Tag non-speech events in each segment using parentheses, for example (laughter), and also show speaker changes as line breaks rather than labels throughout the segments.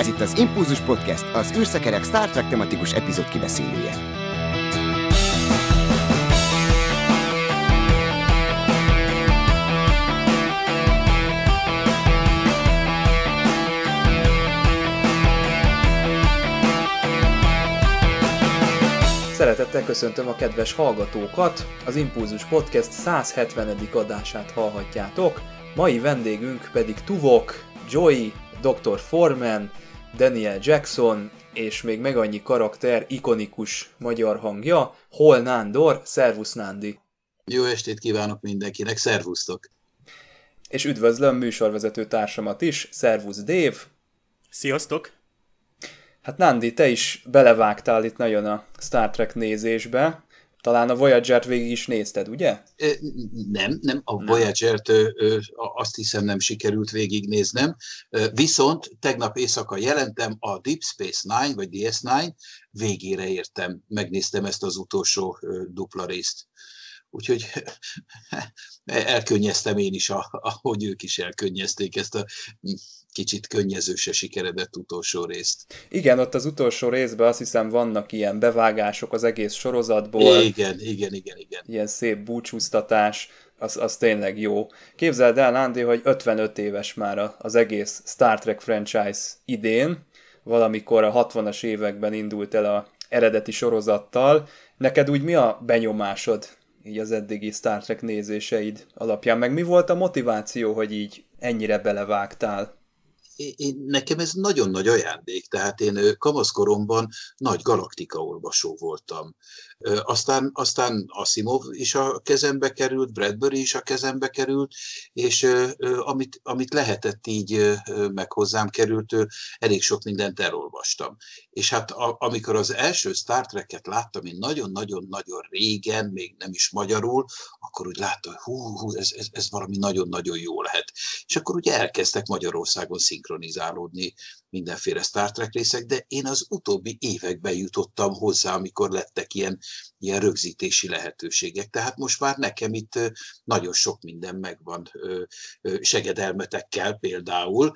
Ez itt az Impulzus Podcast, az űrszekerek Star Trek tematikus epizód kibeszélője. Szeretettel köszöntöm a kedves hallgatókat! Az Impulzus Podcast 170. adását hallhatjátok. Mai vendégünk pedig Tuvok, Joy, Dr. Forman, Daniel Jackson, és még meg annyi karakter, ikonikus magyar hangja, Hol Nándor, Szervusz Nándi. Jó estét kívánok mindenkinek, szervusztok! És üdvözlöm műsorvezető társamat is, szervusz Dév! Sziasztok! Hát Nándi, te is belevágtál itt nagyon a Star Trek nézésbe, talán a Voyager-t végig is nézted, ugye?
Nem, nem, a Voyager-t azt hiszem nem sikerült végignéznem. Viszont tegnap éjszaka jelentem a Deep Space Nine, vagy DS9, végére értem, megnéztem ezt az utolsó dupla részt. Úgyhogy (laughs) elkönnyeztem én is, ahogy ők is elkönnyezték ezt a
kicsit könnyezőse sikeredett utolsó részt. Igen, ott az utolsó részben azt hiszem vannak ilyen bevágások az egész sorozatból. Igen, igen, igen, igen. Ilyen szép búcsúztatás, az, az tényleg jó. Képzeld el, Andy, hogy 55 éves már az egész Star Trek franchise idén, valamikor a 60-as években indult el a eredeti sorozattal. Neked úgy mi a benyomásod így az eddigi Star Trek nézéseid alapján? Meg mi volt a motiváció, hogy így ennyire belevágtál? én, nekem ez nagyon nagy ajándék, tehát én kamaszkoromban nagy galaktika
olvasó voltam. Aztán, aztán Asimov is a kezembe került, Bradbury is a kezembe került, és amit, amit lehetett így meg hozzám került, elég sok mindent elolvastam. És hát a, amikor az első Star Trek-et láttam, én nagyon-nagyon-nagyon régen, még nem is magyarul, akkor úgy láttam, hogy hú, hú ez, ez, ez valami nagyon-nagyon jó lehet. És akkor ugye elkezdtek Magyarországon szinkronizálódni mindenféle Star Trek részek, de én az utóbbi években jutottam hozzá, amikor lettek ilyen ilyen rögzítési lehetőségek. Tehát most már nekem itt nagyon sok minden megvan segedelmetekkel például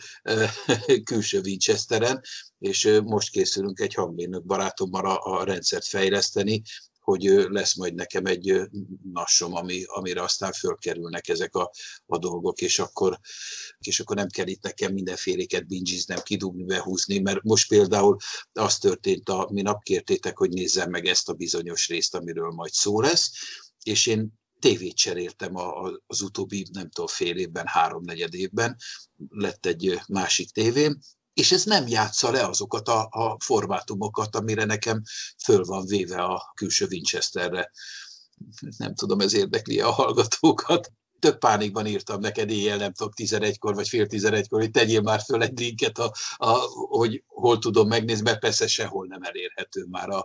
(laughs) külső Winchesteren, és most készülünk egy hangmérnök barátommal a, a rendszert fejleszteni, hogy lesz majd nekem egy nassom, ami, amire aztán fölkerülnek ezek a, a dolgok, és akkor, és akkor nem kell itt nekem mindenféléket bingiznem, kidugni, behúzni, mert most például az történt, a, nap kértétek, hogy nézzem meg ezt a bizonyos részt, amiről majd szó lesz, és én tévét cseréltem az utóbbi, nem tudom, fél évben, háromnegyed évben, lett egy másik tévém, és ez nem játsza le azokat a, a formátumokat, amire nekem föl van véve a külső Winchesterre. Nem tudom, ez érdekli a hallgatókat. Több pánikban írtam neked éjjel, nem tudom, 11-kor vagy fél 11-kor, hogy tegyél már föl egy linket, a, a, hogy hol tudom megnézni, mert persze sehol nem elérhető már a,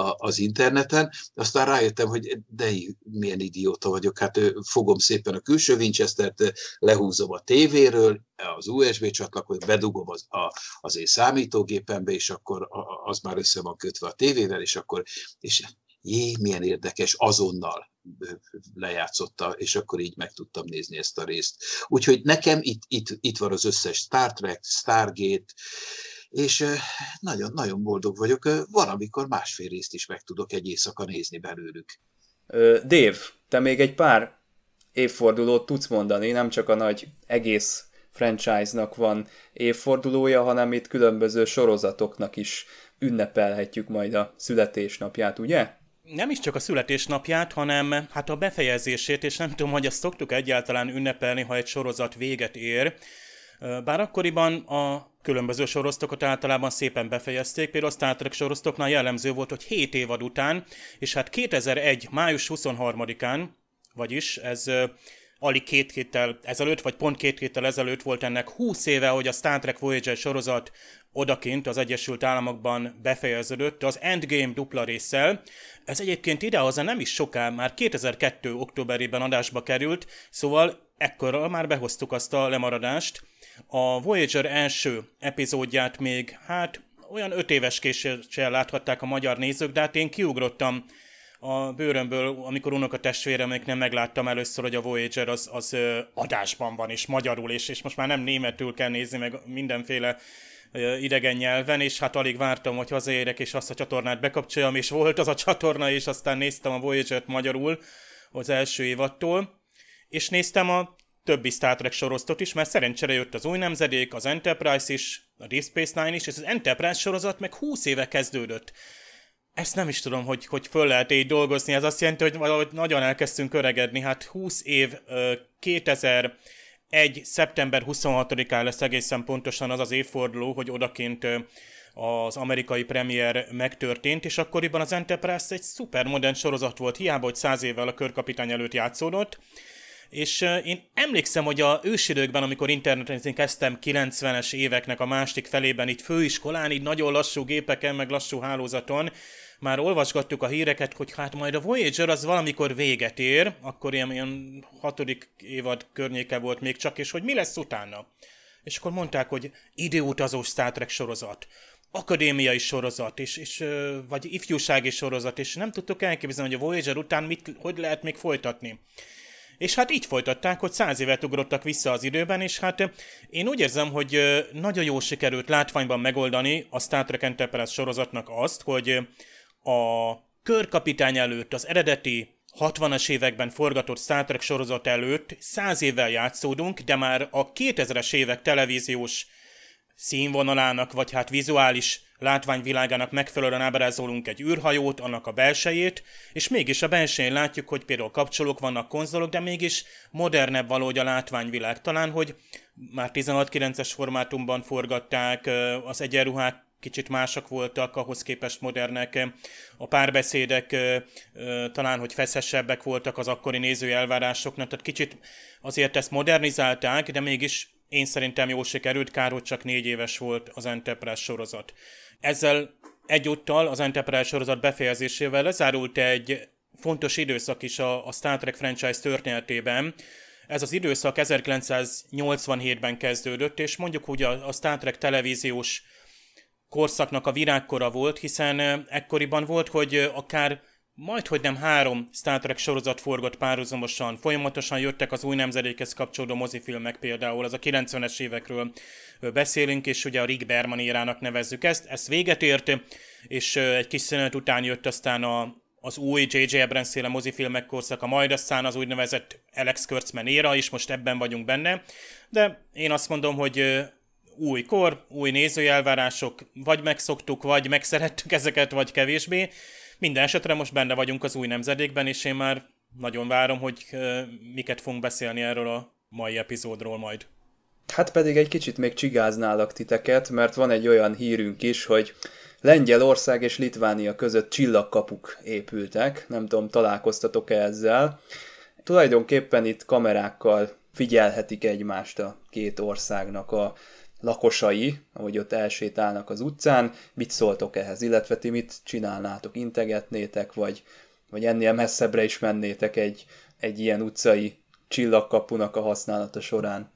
a, az interneten. Aztán rájöttem, hogy de milyen idióta vagyok, hát fogom szépen a külső Winchester-t, lehúzom a tévéről, az USB hogy bedugom az, a, az én számítógépembe, és akkor az már össze van kötve a tévével, és akkor és jé, milyen érdekes, azonnal lejátszotta, és akkor így meg tudtam nézni ezt a részt. Úgyhogy nekem itt, itt, itt van az összes Star Trek, Stargate, és nagyon-nagyon boldog vagyok. Van, amikor másfél részt is meg tudok egy éjszaka nézni belőlük.
Dév, te még egy pár évfordulót tudsz mondani, nem csak a nagy egész franchise-nak van évfordulója, hanem itt különböző sorozatoknak is ünnepelhetjük majd a születésnapját, ugye?
nem is csak a születésnapját, hanem hát a befejezését, és nem tudom, hogy ezt szoktuk egyáltalán ünnepelni, ha egy sorozat véget ér. Bár akkoriban a különböző sorosztokat általában szépen befejezték, például a Star Trek sorosztoknál jellemző volt, hogy 7 évad után, és hát 2001. május 23-án, vagyis ez alig két héttel ezelőtt, vagy pont két héttel ezelőtt volt ennek 20 éve, hogy a Star Trek Voyager sorozat odakint az Egyesült Államokban befejeződött az Endgame dupla résszel. Ez egyébként idehaza nem is soká, már 2002. októberében adásba került, szóval ekkor már behoztuk azt a lemaradást. A Voyager első epizódját még, hát olyan öt éves késéssel láthatták a magyar nézők, de hát én kiugrottam a bőrömből, amikor unok a nem megláttam először, hogy a Voyager az, az adásban van, és magyarul, és, és most már nem németül kell nézni, meg mindenféle idegen nyelven, és hát alig vártam, hogy hazaérek, és azt a csatornát bekapcsoljam, és volt az a csatorna, és aztán néztem a Voyager-t magyarul az első évattól, és néztem a többi Star Trek sorozatot is, mert szerencsére jött az új nemzedék, az Enterprise is, a Deep Space Nine is, és az Enterprise sorozat meg 20 éve kezdődött ezt nem is tudom, hogy, hogy föl lehet így dolgozni. Ez azt jelenti, hogy valahogy nagyon elkezdtünk öregedni. Hát 20 év, 2001 szeptember 26-án lesz egészen pontosan az az évforduló, hogy odakint az amerikai premier megtörtént, és akkoriban az Enterprise egy szuper modern sorozat volt, hiába, hogy száz évvel a körkapitány előtt játszódott, és én emlékszem, hogy a ősidőkben, amikor interneten kezdtem 90-es éveknek a másik felében, itt főiskolán, így nagyon lassú gépeken, meg lassú hálózaton, már olvasgattuk a híreket, hogy hát majd a Voyager az valamikor véget ér, akkor ilyen, ilyen hatodik évad környéke volt még csak, és hogy mi lesz utána. És akkor mondták, hogy időutazós Star Trek sorozat, akadémiai sorozat, és, és, vagy ifjúsági sorozat, és nem tudtuk elképzelni, hogy a Voyager után mit, hogy lehet még folytatni. És hát így folytatták, hogy száz évet ugrottak vissza az időben, és hát én úgy érzem, hogy nagyon jól sikerült látványban megoldani a Star Trek Enterprise sorozatnak azt, hogy a körkapitány előtt az eredeti 60-as években forgatott Star Trek sorozat előtt száz évvel játszódunk, de már a 2000-es évek televíziós színvonalának, vagy hát vizuális látványvilágának megfelelően ábrázolunk egy űrhajót, annak a belsejét, és mégis a belsején látjuk, hogy például kapcsolók vannak, konzolok, de mégis modernebb valahogy a látványvilág. Talán, hogy már 16-9-es formátumban forgatták, az egyenruhák kicsit másak voltak, ahhoz képest modernek. A párbeszédek talán, hogy feszesebbek voltak az akkori néző elvárásoknak, tehát kicsit azért ezt modernizálták, de mégis én szerintem jól sikerült, kár, hogy csak négy éves volt az Enterprise sorozat. Ezzel egyúttal az Enterprise sorozat befejezésével lezárult egy fontos időszak is a, a Star Trek franchise történetében. Ez az időszak 1987-ben kezdődött, és mondjuk úgy a, a Star Trek televíziós korszaknak a virágkora volt, hiszen eh, ekkoriban volt, hogy eh, akár majd, hogy nem három Star Trek sorozat forgott párhuzamosan, folyamatosan jöttek az új nemzedékhez kapcsolódó mozifilmek például, az a 90-es évekről beszélünk, és ugye a Rick Berman érának nevezzük ezt, ezt véget ért, és egy kis szünet után jött aztán a, az új J.J. Abrams széle mozifilmek korszaka, majd aztán az úgynevezett Alex Kurtzman éra, és most ebben vagyunk benne, de én azt mondom, hogy új kor, új nézői elvárások, vagy megszoktuk, vagy megszerettük ezeket, vagy kevésbé, minden esetre most benne vagyunk az új nemzedékben, és én már nagyon várom, hogy miket fogunk beszélni erről a mai epizódról majd.
Hát pedig egy kicsit még csigáználak titeket, mert van egy olyan hírünk is, hogy Lengyelország és Litvánia között csillagkapuk épültek, nem tudom, találkoztatok-e ezzel. Tulajdonképpen itt kamerákkal figyelhetik egymást a két országnak a lakosai, ahogy ott elsétálnak az utcán, mit szóltok ehhez, illetve ti mit csinálnátok, integetnétek, vagy, vagy ennél messzebbre is mennétek egy, egy ilyen utcai csillagkapunak a használata során?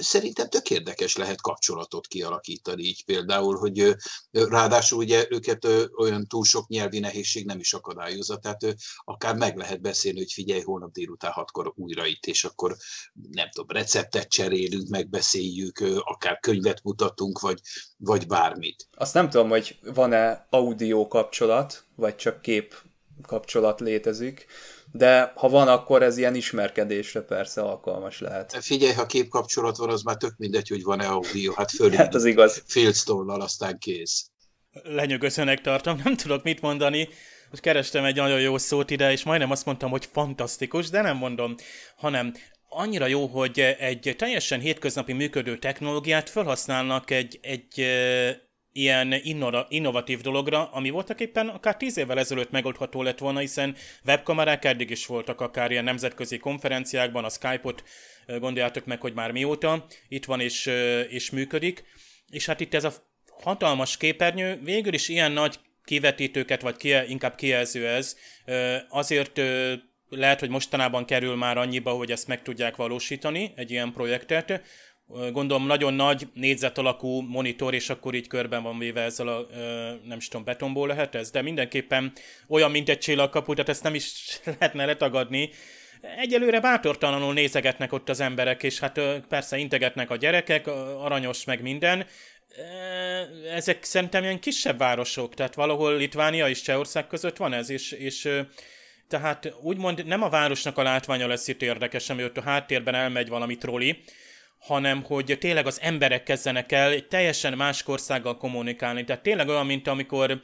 szerintem tök érdekes lehet kapcsolatot kialakítani így például, hogy ráadásul ugye őket olyan túl sok nyelvi nehézség nem is akadályozza, tehát akár meg lehet beszélni, hogy figyelj, holnap délután hatkor újra itt, és akkor nem tudom, receptet cserélünk, megbeszéljük, akár könyvet mutatunk, vagy, vagy bármit.
Azt nem tudom, hogy van-e audio kapcsolat, vagy csak kép kapcsolat létezik, de ha van, akkor ez ilyen ismerkedésre
persze alkalmas lehet.
Figyelj, ha képkapcsolat van, az már tök mindegy, hogy van-e audio, hát fölé hát az igaz. félsztollal, aztán kész.
Lenyögözőnek tartom, nem tudok mit mondani. Most kerestem egy nagyon jó szót ide, és majdnem azt mondtam, hogy fantasztikus, de nem mondom, hanem annyira jó, hogy egy teljesen hétköznapi működő technológiát felhasználnak egy, egy ilyen innova, innovatív dologra, ami voltak éppen akár tíz évvel ezelőtt megoldható lett volna, hiszen webkamerák eddig is voltak akár ilyen nemzetközi konferenciákban, a Skype-ot gondoljátok meg, hogy már mióta itt van és, és működik, és hát itt ez a hatalmas képernyő végül is ilyen nagy kivetítőket, vagy kie, inkább kijelző ez, azért lehet, hogy mostanában kerül már annyiba, hogy ezt meg tudják valósítani, egy ilyen projektet, gondolom nagyon nagy négyzet alakú monitor, és akkor így körben van véve ezzel a, nem is tudom, betonból lehet ez, de mindenképpen olyan, mint egy csillagkapu, tehát ezt nem is (laughs) lehetne letagadni. Egyelőre bátortalanul nézegetnek ott az emberek, és hát persze integetnek a gyerekek, aranyos meg minden. Ezek szerintem ilyen kisebb városok, tehát valahol Litvánia és Csehország között van ez, és, és tehát úgymond nem a városnak a látványa lesz itt érdekes, ami ott a háttérben elmegy valami troli, hanem hogy tényleg az emberek kezdenek el egy teljesen más országgal kommunikálni. Tehát tényleg olyan, mint amikor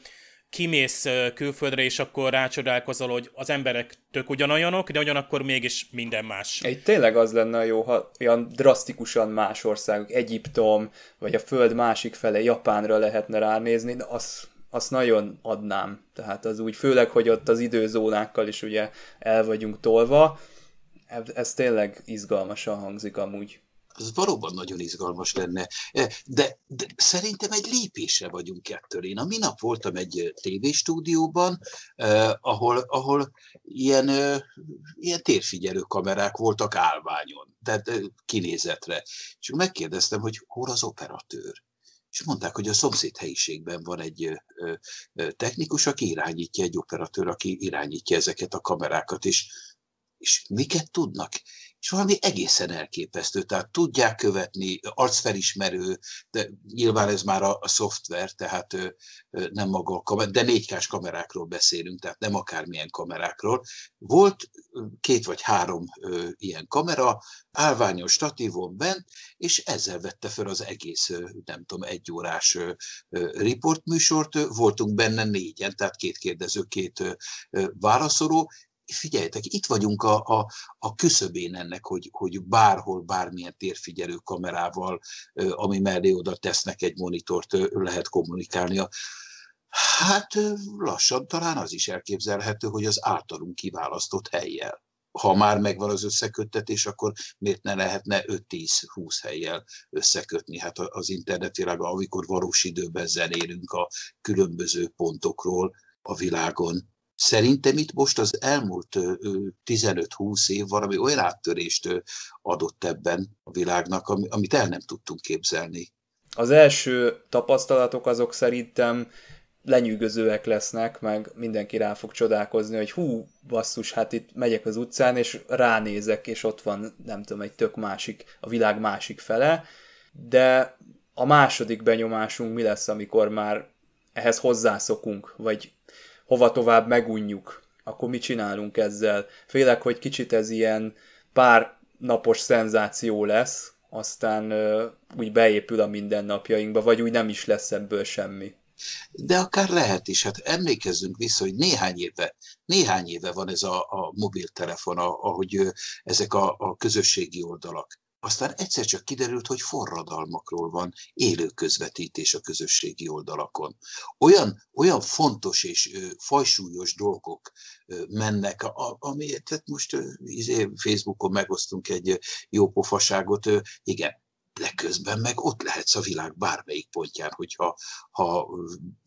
kimész külföldre, és akkor rácsodálkozol, hogy az emberek tök ugyanolyanok, de ugyanakkor mégis minden más.
Egy tényleg az lenne jó, ha olyan drasztikusan más országok, Egyiptom, vagy a föld másik fele, Japánra lehetne ránézni, de az azt nagyon adnám. Tehát az úgy, főleg, hogy ott az időzónákkal is ugye el vagyunk tolva, ez tényleg izgalmasan hangzik amúgy az valóban nagyon izgalmas lenne. E, de,
de szerintem egy lépésre vagyunk ettől. Én a minap voltam egy tévéstúdióban, eh, ahol, ahol ilyen, eh, ilyen térfigyelő kamerák voltak állványon, tehát eh, kinézetre. És megkérdeztem, hogy hol az operatőr. És mondták, hogy a szomszéd helyiségben van egy technikus, aki irányítja, egy operatőr, aki irányítja ezeket a kamerákat, és és miket tudnak? És valami egészen elképesztő, tehát tudják követni, arcfelismerő, de nyilván ez már a, a szoftver, tehát ö, ö, nem maga a kamera, de négykás kamerákról beszélünk, tehát nem akármilyen kamerákról. Volt két vagy három ö, ilyen kamera, állványos statívon bent, és ezzel vette fel az egész, nem tudom, egyórás riportműsort. Voltunk benne négyen, tehát két kérdező, két válaszoló, figyeljetek, itt vagyunk a, a, a küszöbén ennek, hogy, hogy bárhol, bármilyen térfigyelő kamerával, ami mellé oda tesznek egy monitort, lehet kommunikálni. Hát lassan talán az is elképzelhető, hogy az általunk kiválasztott helyjel. Ha már megvan az összeköttetés, akkor miért ne lehetne 5-10-20 helyjel összekötni? Hát az internetvilágban, amikor valós időben zenélünk a különböző pontokról a világon, Szerintem itt most az elmúlt 15-20 év valami olyan áttörést adott ebben a világnak, amit el nem tudtunk képzelni.
Az első tapasztalatok azok szerintem lenyűgözőek lesznek, meg mindenki rá fog csodálkozni, hogy hú, basszus, hát itt megyek az utcán, és ránézek, és ott van, nem tudom, egy tök másik, a világ másik fele, de a második benyomásunk mi lesz, amikor már ehhez hozzászokunk, vagy hova tovább megunjuk, akkor mit csinálunk ezzel? Félek, hogy kicsit ez ilyen pár napos szenzáció lesz, aztán ö, úgy beépül a mindennapjainkba, vagy úgy nem is lesz ebből semmi. De akár lehet is, hát emlékezzünk vissza,
hogy néhány éve, néhány éve van ez a, a mobiltelefon, a, ahogy ezek a, a közösségi oldalak. Aztán egyszer csak kiderült, hogy forradalmakról van élő közvetítés a közösségi oldalakon. Olyan, olyan fontos és ö, fajsúlyos dolgok ö, mennek, a, ami, tehát most ö, izé, Facebookon megosztunk egy jó pofaságot, ö, igen, de közben meg ott lehetsz a világ bármelyik pontján, hogyha ha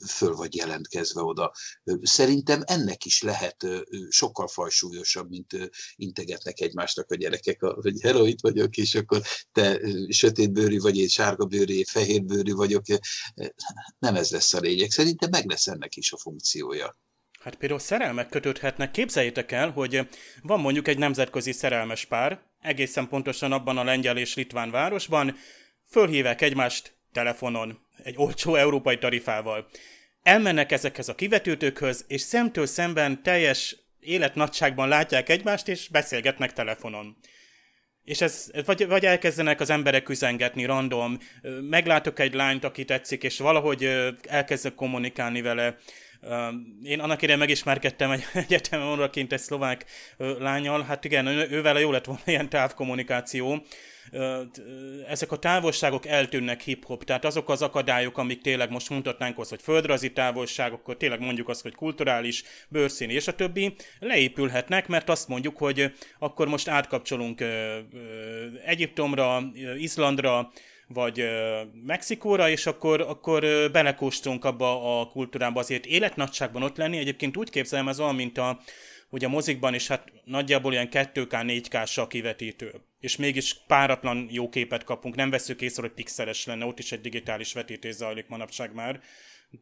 föl vagy jelentkezve oda. Szerintem ennek is lehet sokkal fajsúlyosabb, mint integetnek egymásnak a gyerekek, hogy hello, itt vagyok, és akkor te sötétbőri vagy, én fehér fehérbőrű vagyok. Nem ez lesz a lényeg. Szerintem meg lesz ennek is a funkciója.
Hát például szerelmek kötődhetnek. Képzeljétek el, hogy van mondjuk egy nemzetközi szerelmes pár, egészen pontosan abban a lengyel és litván városban, fölhívek egymást telefonon, egy olcsó európai tarifával. Elmennek ezekhez a kivetőtökhöz, és szemtől szemben teljes életnagyságban látják egymást, és beszélgetnek telefonon. És ez, vagy, vagy elkezdenek az emberek üzengetni random, meglátok egy lányt, aki tetszik, és valahogy elkezdek kommunikálni vele. Én annak idején megismerkedtem egy (laughs) egyetemen onraként egy szlovák lányal, hát igen, ővel jó lett volna (laughs) ilyen távkommunikáció. Ezek a távolságok eltűnnek hip-hop, tehát azok az akadályok, amik tényleg most mutatnánk az, hogy földrajzi távolság, akkor tényleg mondjuk azt, hogy kulturális, bőrszín és a többi, leépülhetnek, mert azt mondjuk, hogy akkor most átkapcsolunk Egyiptomra, Izlandra, vagy Mexikóra, és akkor, akkor ö, abba a kultúrába. Azért életnagyságban ott lenni, egyébként úgy képzelem ez olyan, mint a, ugye a mozikban is hát nagyjából ilyen 2K, 4K-s a kivetítő. És mégis páratlan jó képet kapunk, nem veszük észre, hogy pixeles lenne, ott is egy digitális vetítés zajlik manapság már.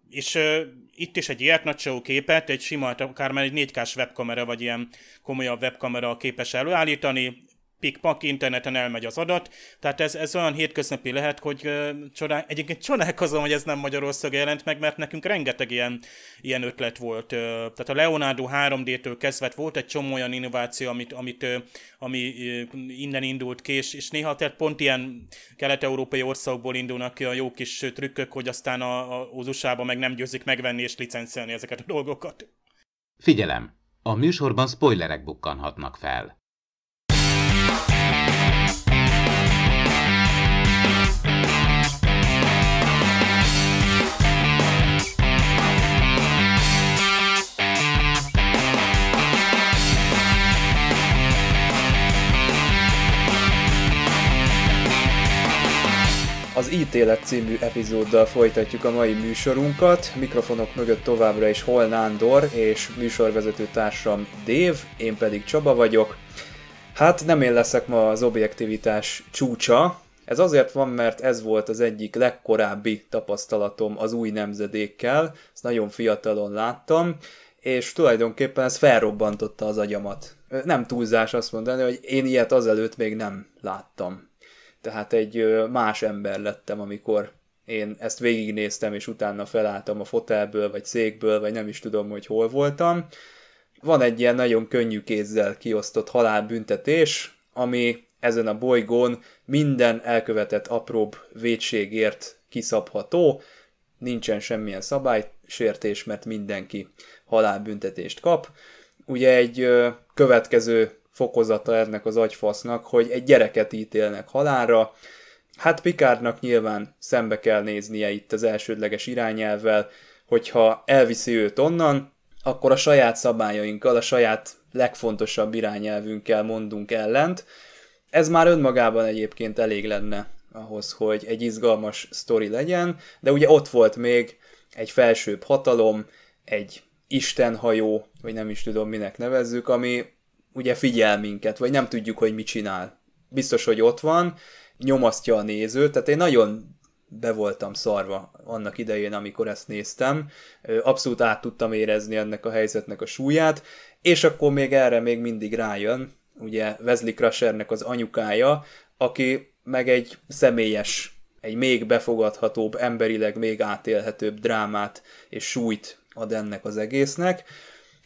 És uh, itt is egy ilyet nagyságú képet, egy sima, akár már egy 4K-s webkamera, vagy ilyen komolyabb webkamera képes előállítani, pikpak interneten elmegy az adat, tehát ez, ez olyan hétköznapi lehet, hogy uh, csodál, egyébként csodálkozom, hogy ez nem Magyarország jelent meg, mert nekünk rengeteg ilyen, ilyen ötlet volt. Uh, tehát a Leonardo 3D-től kezdve hát volt egy csomó olyan innováció, amit, amit uh, ami uh, innen indult ki, és, és néha tehát pont ilyen kelet-európai országokból indulnak ki a jó kis trükkök, hogy aztán a, a, az USA-ba meg nem győzik megvenni és licencelni ezeket a dolgokat.
Figyelem! A műsorban spoilerek bukkanhatnak fel.
Az Ítélet című epizóddal folytatjuk a mai műsorunkat. Mikrofonok mögött továbbra is Hol Nándor és műsorvezető társam Dév, én pedig Csaba vagyok. Hát nem én leszek ma az objektivitás csúcsa. Ez azért van, mert ez volt az egyik legkorábbi tapasztalatom az új nemzedékkel. Ezt nagyon fiatalon láttam, és tulajdonképpen ez felrobbantotta az agyamat. Nem túlzás azt mondani, hogy én ilyet azelőtt még nem láttam. Tehát egy más ember lettem, amikor én ezt végignéztem, és utána felálltam a fotelből, vagy székből, vagy nem is tudom, hogy hol voltam. Van egy ilyen nagyon könnyű kézzel kiosztott halálbüntetés, ami ezen a bolygón minden elkövetett apróbb vétségért kiszabható, nincsen semmilyen szabálysértés, mert mindenki halálbüntetést kap. Ugye egy következő fokozata ennek az agyfasznak, hogy egy gyereket ítélnek halálra. Hát Pikárnak nyilván szembe kell néznie itt az elsődleges irányelvvel, hogyha elviszi őt onnan, akkor a saját szabályainkkal, a saját legfontosabb irányelvünkkel mondunk ellent. Ez már önmagában egyébként elég lenne ahhoz, hogy egy izgalmas sztori legyen, de ugye ott volt még egy felsőbb hatalom, egy istenhajó, vagy nem is tudom minek nevezzük, ami ugye figyel minket, vagy nem tudjuk, hogy mit csinál. Biztos, hogy ott van, nyomasztja a nézőt, tehát én nagyon be voltam szarva annak idején, amikor ezt néztem. Abszolút át tudtam érezni ennek a helyzetnek a súlyát, és akkor még erre még mindig rájön, ugye Wesley Crushernek az anyukája, aki meg egy személyes, egy még befogadhatóbb, emberileg még átélhetőbb drámát és súlyt ad ennek az egésznek.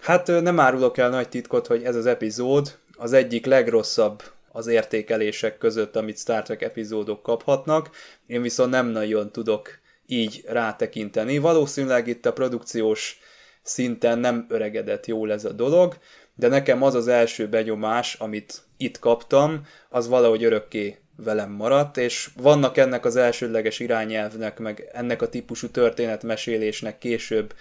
Hát nem árulok el nagy titkot, hogy ez az epizód az egyik legrosszabb az értékelések között, amit Star Trek epizódok kaphatnak. Én viszont nem nagyon tudok így rátekinteni. Valószínűleg itt a produkciós szinten nem öregedett jól ez a dolog, de nekem az az első benyomás, amit itt kaptam, az valahogy örökké velem maradt, és vannak ennek az elsődleges irányelvnek, meg ennek a típusú történetmesélésnek később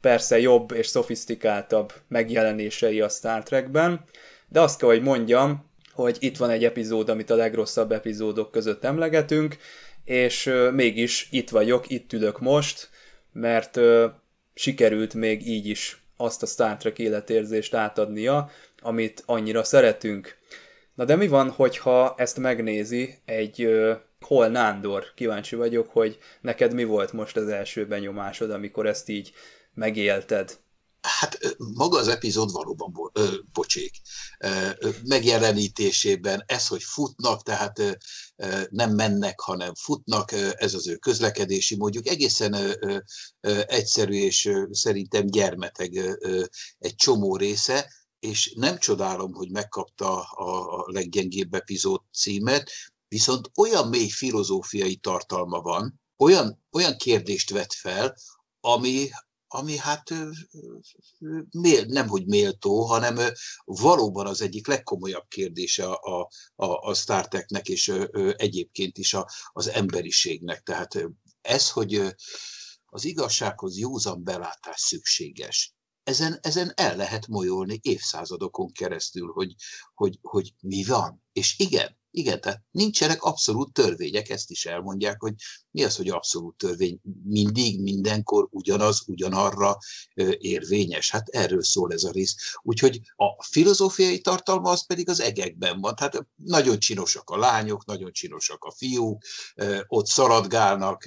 persze jobb és szofisztikáltabb megjelenései a Star Trekben, de azt kell, hogy mondjam, hogy itt van egy epizód, amit a legrosszabb epizódok között emlegetünk, és mégis itt vagyok, itt ülök most, mert sikerült még így is azt a Star Trek életérzést átadnia, amit annyira szeretünk. Na de mi van, hogyha ezt megnézi egy Hol Nándor? Kíváncsi vagyok, hogy neked mi volt most az első benyomásod, amikor ezt így megélted? Hát maga az epizód valóban bo- ö, bocsék, Ö, megjelenítésében
ez, hogy futnak, tehát ö, nem mennek, hanem futnak, ez az ő közlekedési módjuk. Egészen ö, ö, egyszerű és szerintem gyermeteg ö, egy csomó része, és nem csodálom, hogy megkapta a, a leggyengébb epizód címet, viszont olyan mély filozófiai tartalma van, olyan, olyan kérdést vet fel, ami ami hát nem hogy méltó, hanem valóban az egyik legkomolyabb kérdése a, a, a StarTech-nek és egyébként is a, az emberiségnek. Tehát ez, hogy az igazsághoz józan belátás szükséges. Ezen, ezen el lehet molyolni évszázadokon keresztül, hogy, hogy, hogy mi van. És igen, igen, tehát nincsenek abszolút törvények, ezt is elmondják, hogy mi az, hogy abszolút törvény mindig, mindenkor ugyanaz, ugyanarra érvényes. Hát erről szól ez a rész. Úgyhogy a filozófiai tartalma az pedig az egekben van. Tehát nagyon csinosak a lányok, nagyon csinosak a fiúk, ott szaladgálnak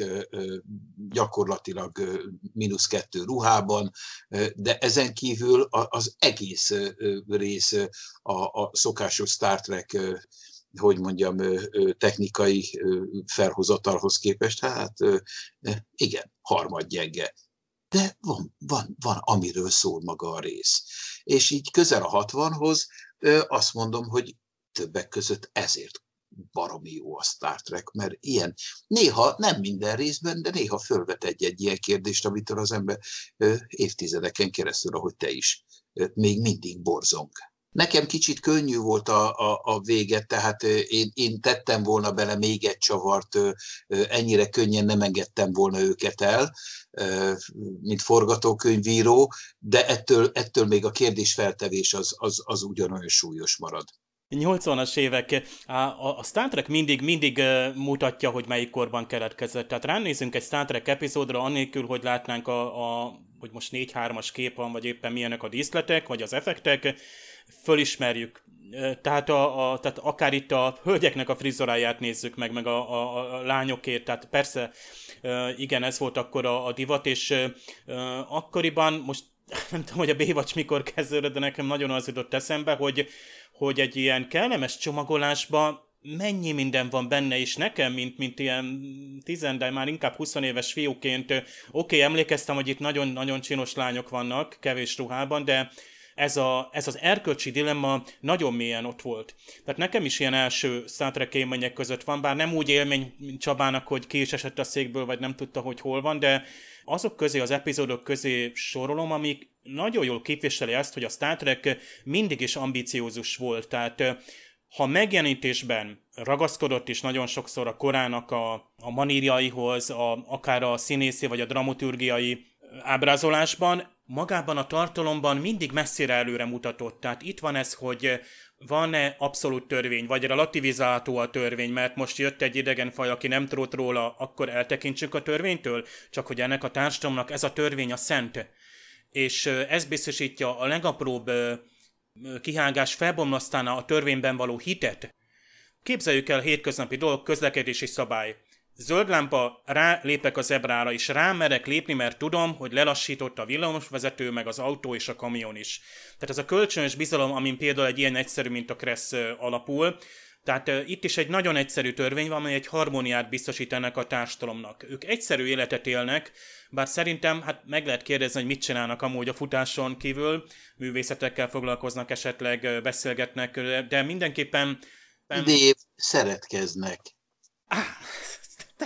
gyakorlatilag mínusz kettő ruhában, de ezen kívül az egész rész a, a szokásos Star Trek hogy mondjam, technikai felhozatalhoz képest, hát igen, harmad gyenge. De van, van, van, amiről szól maga a rész. És így közel a hatvanhoz, azt mondom, hogy többek között ezért baromi jó a Star Trek, mert ilyen, néha nem minden részben, de néha fölvet egy-egy ilyen kérdést, amitől az ember évtizedeken keresztül, ahogy te is, még mindig borzong. Nekem kicsit könnyű volt a, a, a vége, tehát én, én tettem volna bele még egy csavart, ennyire könnyen nem engedtem volna őket el, mint forgatókönyvíró, de ettől, ettől még a kérdésfeltevés az, az, az ugyanolyan súlyos marad.
80-as évek, a Star Trek mindig, mindig mutatja, hogy melyik korban keletkezett. Tehát ránézünk egy Star Trek epizódra, annélkül, hogy látnánk a, a hogy most 4-3-as kép van, vagy éppen milyenek a díszletek, vagy az effektek, fölismerjük. Tehát, a, a, tehát akár itt a hölgyeknek a frizoráját nézzük meg, meg a, a, a lányokért, tehát persze igen, ez volt akkor a, a divat, és akkoriban, most (laughs) nem tudom, hogy a Bévacs mikor kezdődött, de nekem nagyon az jutott eszembe, hogy, hogy egy ilyen kellemes csomagolásba mennyi minden van benne, és nekem, mint, mint ilyen tizen, de már inkább 20 éves fiúként, oké, okay, emlékeztem, hogy itt nagyon-nagyon csinos lányok vannak, kevés ruhában, de ez, a, ez az erkölcsi dilemma nagyon mélyen ott volt. Tehát nekem is ilyen első Star Trek élmények között van, bár nem úgy élmény mint Csabának, hogy ki is esett a székből, vagy nem tudta, hogy hol van, de azok közé, az epizódok közé sorolom, amik nagyon jól képviseli azt, hogy a Star Trek mindig is ambiciózus volt. Tehát ha megjelenítésben ragaszkodott is nagyon sokszor a korának a, a manírjaihoz, a, akár a színészi vagy a dramaturgiai ábrázolásban, magában a tartalomban mindig messzire előre mutatott. Tehát itt van ez, hogy van-e abszolút törvény, vagy relativizálható a törvény, mert most jött egy idegenfaj, aki nem trót róla, akkor eltekintsük a törvénytől, csak hogy ennek a társadalomnak ez a törvény a szent. És ez biztosítja a legapróbb kihágás felbomlasztána a törvényben való hitet. Képzeljük el hétköznapi dolg, közlekedési szabály. Zöld lámpa, lépek a zebrára, és rá merek lépni, mert tudom, hogy lelassított a villamosvezető, meg az autó és a kamion is. Tehát ez a kölcsönös bizalom, amin például egy ilyen egyszerű, mint a Kressz alapul, tehát itt is egy nagyon egyszerű törvény van, amely egy harmóniát biztosít ennek a társadalomnak. Ők egyszerű életet élnek, bár szerintem hát meg lehet kérdezni, hogy mit csinálnak amúgy a futáson kívül, művészetekkel foglalkoznak esetleg, beszélgetnek, de mindenképpen... Dév,
szeretkeznek. Ah,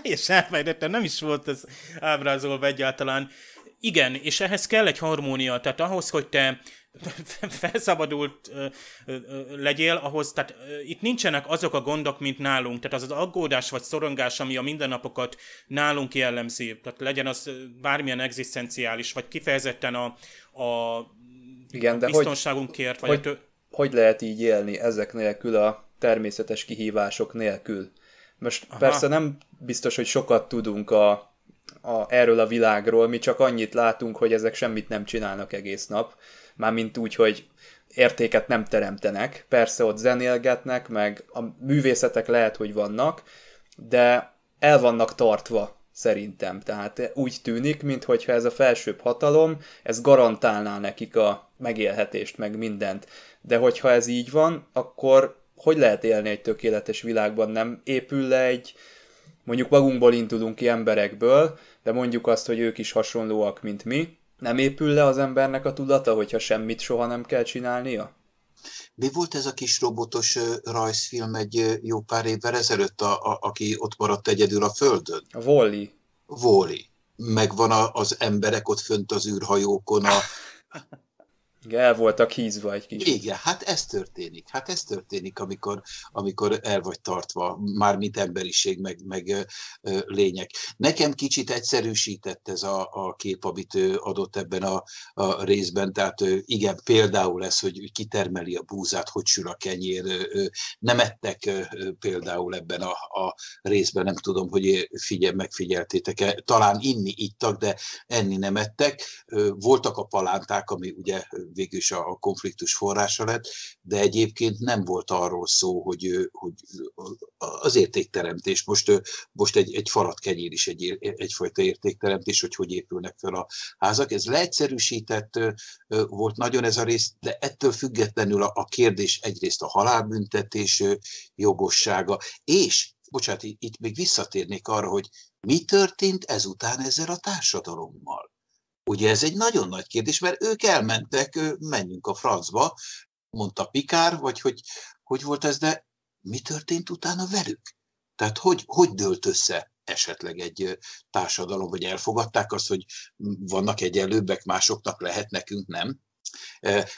teljesen elfelejtettem, nem is volt ez ábrázolva egyáltalán. Igen, és ehhez kell egy harmónia, tehát ahhoz, hogy te (laughs) felszabadult ö, ö, legyél ahhoz, tehát itt nincsenek azok a gondok, mint nálunk, tehát az az aggódás vagy szorongás, ami a mindennapokat nálunk jellemzi, tehát legyen az bármilyen egzisztenciális, vagy kifejezetten a, a Igen, de biztonságunkért. Hogy, vagy hogy, a
tő... hogy lehet így élni ezek nélkül, a természetes kihívások nélkül? Most Aha. persze nem biztos, hogy sokat tudunk a, a, erről a világról, mi csak annyit látunk, hogy ezek semmit nem csinálnak egész nap, mármint úgy, hogy értéket nem teremtenek. Persze ott zenélgetnek, meg a művészetek lehet, hogy vannak, de el vannak tartva szerintem. Tehát úgy tűnik, mintha ez a felsőbb hatalom, ez garantálná nekik a megélhetést, meg mindent. De hogyha ez így van, akkor hogy lehet élni egy tökéletes világban, nem épül le egy, mondjuk magunkból indulunk ki emberekből, de mondjuk azt, hogy ők is hasonlóak, mint mi, nem épül le az embernek a tudata, hogyha semmit soha nem kell csinálnia? Mi volt ez a kis robotos rajzfilm egy jó pár
évvel ezelőtt, a, a, aki ott maradt egyedül a Földön? A Voli. Voli. Megvan a, az emberek ott fönt az űrhajókon, a, (laughs) Igen, el voltak hízva egy kicsit. Igen, hát ez történik. Hát ez történik, amikor, amikor el vagy tartva, mármint emberiség, meg, meg ö, lények. Nekem kicsit egyszerűsített ez a, a kép, amit ő adott ebben a, a részben. Tehát ö, igen, például ez, hogy kitermeli a búzát, hogy sül a kenyér. Ö, nem ettek ö, például ebben a, a részben, nem tudom, hogy figyel, megfigyeltétek-e. Talán inni ittak, de enni nem ettek. Ö, voltak a palánták, ami ugye végül is a, konfliktus forrása lett, de egyébként nem volt arról szó, hogy, hogy az értékteremtés, most, most egy, egy falat kenyér is egy, egyfajta értékteremtés, hogy hogy épülnek fel a házak. Ez leegyszerűsített volt nagyon ez a rész, de ettől függetlenül a, a kérdés egyrészt a halálbüntetés jogossága, és bocsánat, itt még visszatérnék arra, hogy mi történt ezután ezzel a társadalommal. Ugye ez egy nagyon nagy kérdés, mert ők elmentek, menjünk a francba, mondta Pikár, vagy hogy, hogy volt ez, de mi történt utána velük? Tehát hogy, hogy dőlt össze esetleg egy társadalom, vagy elfogadták azt, hogy vannak egyenlőbbek, másoknak lehet, nekünk nem?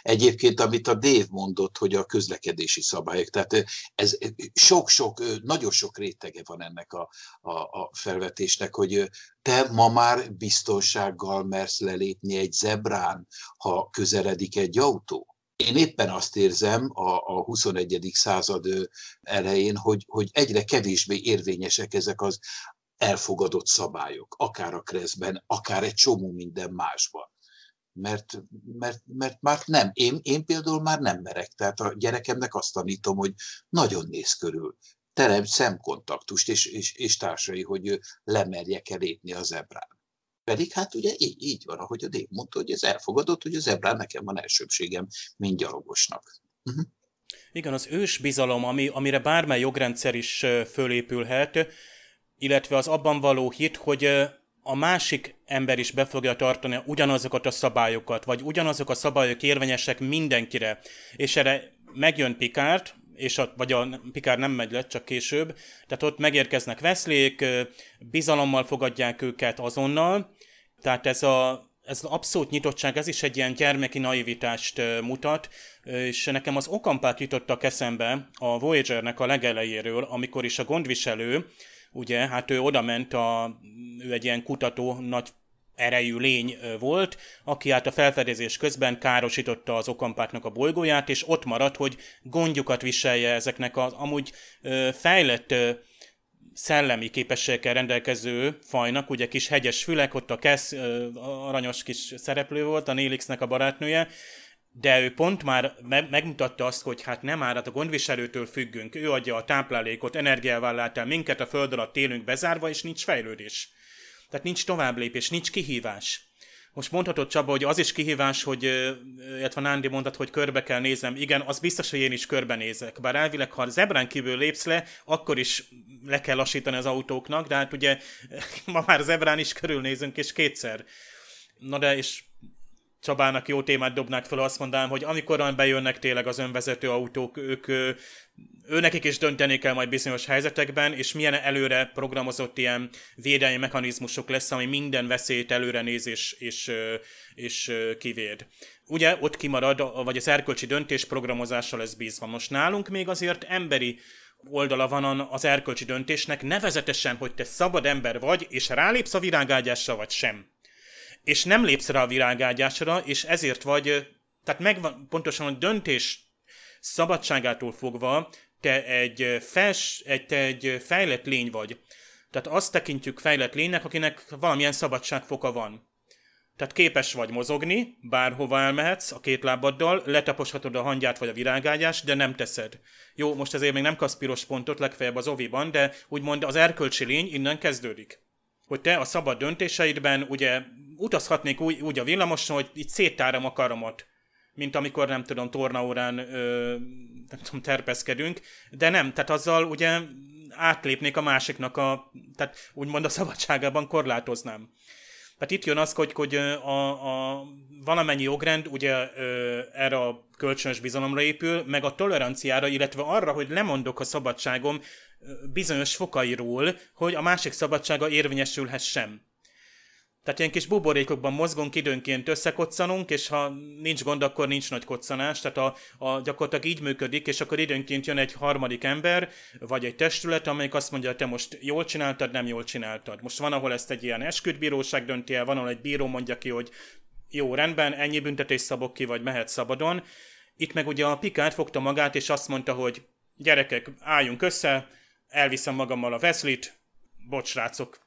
Egyébként, amit a Dév mondott, hogy a közlekedési szabályok, tehát ez sok-sok, nagyon sok rétege van ennek a, a, a felvetésnek, hogy te ma már biztonsággal mersz lelépni egy zebrán, ha közeledik egy autó. Én éppen azt érzem a, a 21. század elején, hogy, hogy egyre kevésbé érvényesek ezek az elfogadott szabályok, akár a kreszben, akár egy csomó minden másban mert, mert, mert már nem, én, én például már nem merek, tehát a gyerekemnek azt tanítom, hogy nagyon néz körül, teremt szemkontaktust és, és, és társai, hogy lemerjek-e lépni az ebrán. Pedig hát ugye így, így van, ahogy a Dév mondta, hogy ez elfogadott, hogy az ebrán nekem van elsőbségem, mint gyalogosnak. Uh-huh.
Igen, az ős bizalom, ami, amire bármely jogrendszer is fölépülhet, illetve az abban való hit, hogy a másik ember is be fogja tartani ugyanazokat a szabályokat, vagy ugyanazok a szabályok érvényesek mindenkire. És erre megjön Pikárt, és a, vagy a Pikár nem megy le, csak később, tehát ott megérkeznek veszlék, bizalommal fogadják őket azonnal, tehát ez a ez abszolút nyitottság, ez is egy ilyen gyermeki naivitást mutat, és nekem az okampák jutottak eszembe a Voyager-nek a legelejéről, amikor is a gondviselő ugye, hát ő oda ment, a, ő egy ilyen kutató, nagy erejű lény volt, aki hát a felfedezés közben károsította az okampátnak a bolygóját, és ott maradt, hogy gondjukat viselje ezeknek az amúgy fejlett szellemi képességekkel rendelkező fajnak, ugye kis hegyes fülek, ott a Kesz aranyos kis szereplő volt, a Nélixnek a barátnője, de ő pont már me- megmutatta azt, hogy hát nem már, hát a gondviselőtől függünk, ő adja a táplálékot, energiává minket a föld alatt élünk bezárva, és nincs fejlődés. Tehát nincs továbblépés, nincs kihívás. Most mondhatod Csaba, hogy az is kihívás, hogy, illetve Nándi mondat, hogy körbe kell néznem. Igen, az biztos, hogy én is körbenézek. Bár elvileg, ha zebrán kívül lépsz le, akkor is le kell lassítani az autóknak, de hát ugye (laughs) ma már zebrán is körülnézünk, és kétszer. Na de, és Csabának jó témát dobnák fel, azt mondanám, hogy amikor bejönnek tényleg az önvezető autók, ők, őnekik is dönteni kell majd bizonyos helyzetekben, és milyen előre programozott ilyen védelmi mechanizmusok lesz, ami minden veszélyt előre néz és, és, és kivéd. Ugye ott kimarad, vagy az erkölcsi döntés programozással lesz bízva. Most nálunk még azért emberi oldala van az erkölcsi döntésnek, nevezetesen, hogy te szabad ember vagy, és rálépsz a virágágyásra vagy sem és nem lépsz rá a virágágyásra, és ezért vagy, tehát megvan pontosan a döntés szabadságától fogva, te egy, fels, egy, te egy fejlett lény vagy. Tehát azt tekintjük fejlett lénynek, akinek valamilyen szabadságfoka van. Tehát képes vagy mozogni, bárhova elmehetsz a két lábaddal, letaposhatod a hangyát vagy a virágágyást, de nem teszed. Jó, most ezért még nem kapsz piros pontot, legfeljebb az oviban, de úgymond az erkölcsi lény innen kezdődik. Hogy te a szabad döntéseidben ugye utazhatnék úgy, úgy a villamoson, hogy itt széttárom a karomat, mint amikor nem tudom, tornaórán ö, nem tudom, terpeszkedünk, de nem, tehát azzal ugye átlépnék a másiknak a, tehát úgymond a szabadságában korlátoznám. Tehát itt jön az, hogy, hogy a, a valamennyi jogrend ugye ö, erre a kölcsönös bizalomra épül, meg a toleranciára, illetve arra, hogy lemondok a szabadságom bizonyos fokairól, hogy a másik szabadsága érvényesülhessen. Tehát ilyen kis buborékokban mozgunk, időnként összekoccanunk, és ha nincs gond, akkor nincs nagy koccanás, tehát a, a gyakorlatilag így működik, és akkor időnként jön egy harmadik ember, vagy egy testület, amelyik azt mondja, hogy te most jól csináltad, nem jól csináltad. Most van, ahol ezt egy ilyen esküdbíróság dönti el, van, ahol egy bíró mondja ki, hogy jó, rendben, ennyi büntetés szabok ki, vagy mehet szabadon. Itt meg ugye a Pikát fogta magát, és azt mondta, hogy gyerekek, álljunk össze, elviszem magammal a Veszlit, bocs, rácok,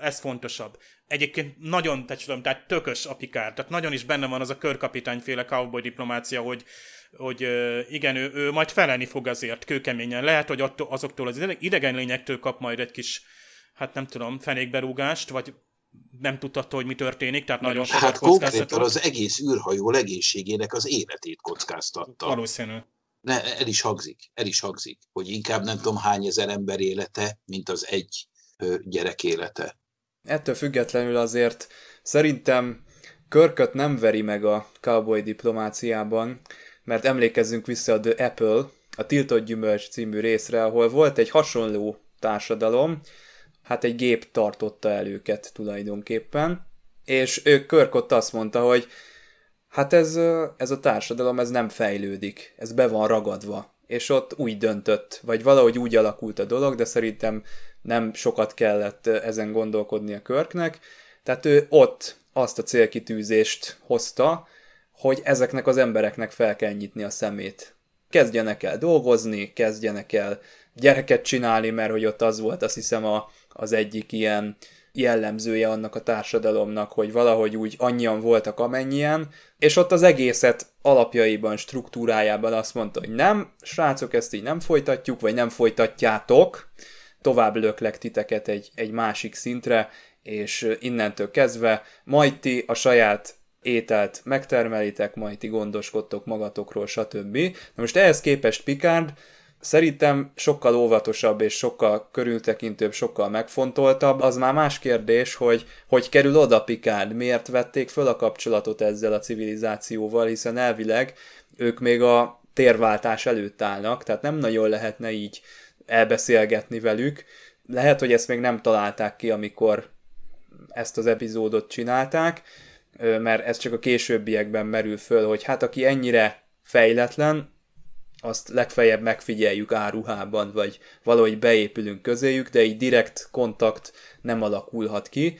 ez fontosabb. Egyébként nagyon, tehát, tehát tökös a pikár, tehát nagyon is benne van az a körkapitányféle cowboy diplomácia, hogy, hogy igen, ő, ő majd felelni fog azért kőkeményen. Lehet, hogy attól, azoktól az idegen lényektől kap majd egy kis, hát nem tudom, fenékberúgást, vagy nem tudhatta, hogy mi történik, tehát nagyon sokat Hát konkrétan az
egész űrhajó legénységének az életét kockáztatta. Valószínű. Ne, el is hangzik, el is hangzik, hogy inkább nem tudom
hány ezer ember élete, mint az egy gyerek élete. Ettől függetlenül azért szerintem Körköt nem veri meg a cowboy diplomáciában, mert emlékezzünk vissza a The Apple, a Tiltott Gyümölcs című részre, ahol volt egy hasonló társadalom, hát egy gép tartotta el őket tulajdonképpen, és Körk ott azt mondta, hogy hát ez, ez a társadalom, ez nem fejlődik, ez be van ragadva, és ott úgy döntött, vagy valahogy úgy alakult a dolog, de szerintem nem sokat kellett eh, ezen gondolkodni a körknek, tehát ő ott azt a célkitűzést hozta, hogy ezeknek az embereknek fel kell nyitni a szemét. Kezdjenek el dolgozni, kezdjenek el gyereket csinálni, mert hogy ott az volt azt hiszem a, az egyik ilyen jellemzője annak a társadalomnak, hogy valahogy úgy annyian voltak amennyien, és ott az egészet alapjaiban, struktúrájában azt mondta, hogy nem, srácok, ezt így nem folytatjuk, vagy nem folytatjátok, tovább löklek titeket egy, egy másik szintre, és innentől kezdve majd ti a saját ételt megtermelitek, majd ti gondoskodtok magatokról, stb. Na most ehhez képest Picard szerintem sokkal óvatosabb és sokkal körültekintőbb, sokkal megfontoltabb. Az már más kérdés, hogy hogy kerül oda Picard, miért vették föl a kapcsolatot ezzel a civilizációval, hiszen elvileg ők még a térváltás előtt állnak, tehát nem nagyon lehetne így elbeszélgetni velük. Lehet, hogy ezt még nem találták ki, amikor ezt az epizódot csinálták, mert ez csak a későbbiekben merül föl, hogy hát aki ennyire fejletlen, azt legfeljebb megfigyeljük áruhában, vagy valahogy beépülünk közéjük, de így direkt kontakt nem alakulhat ki.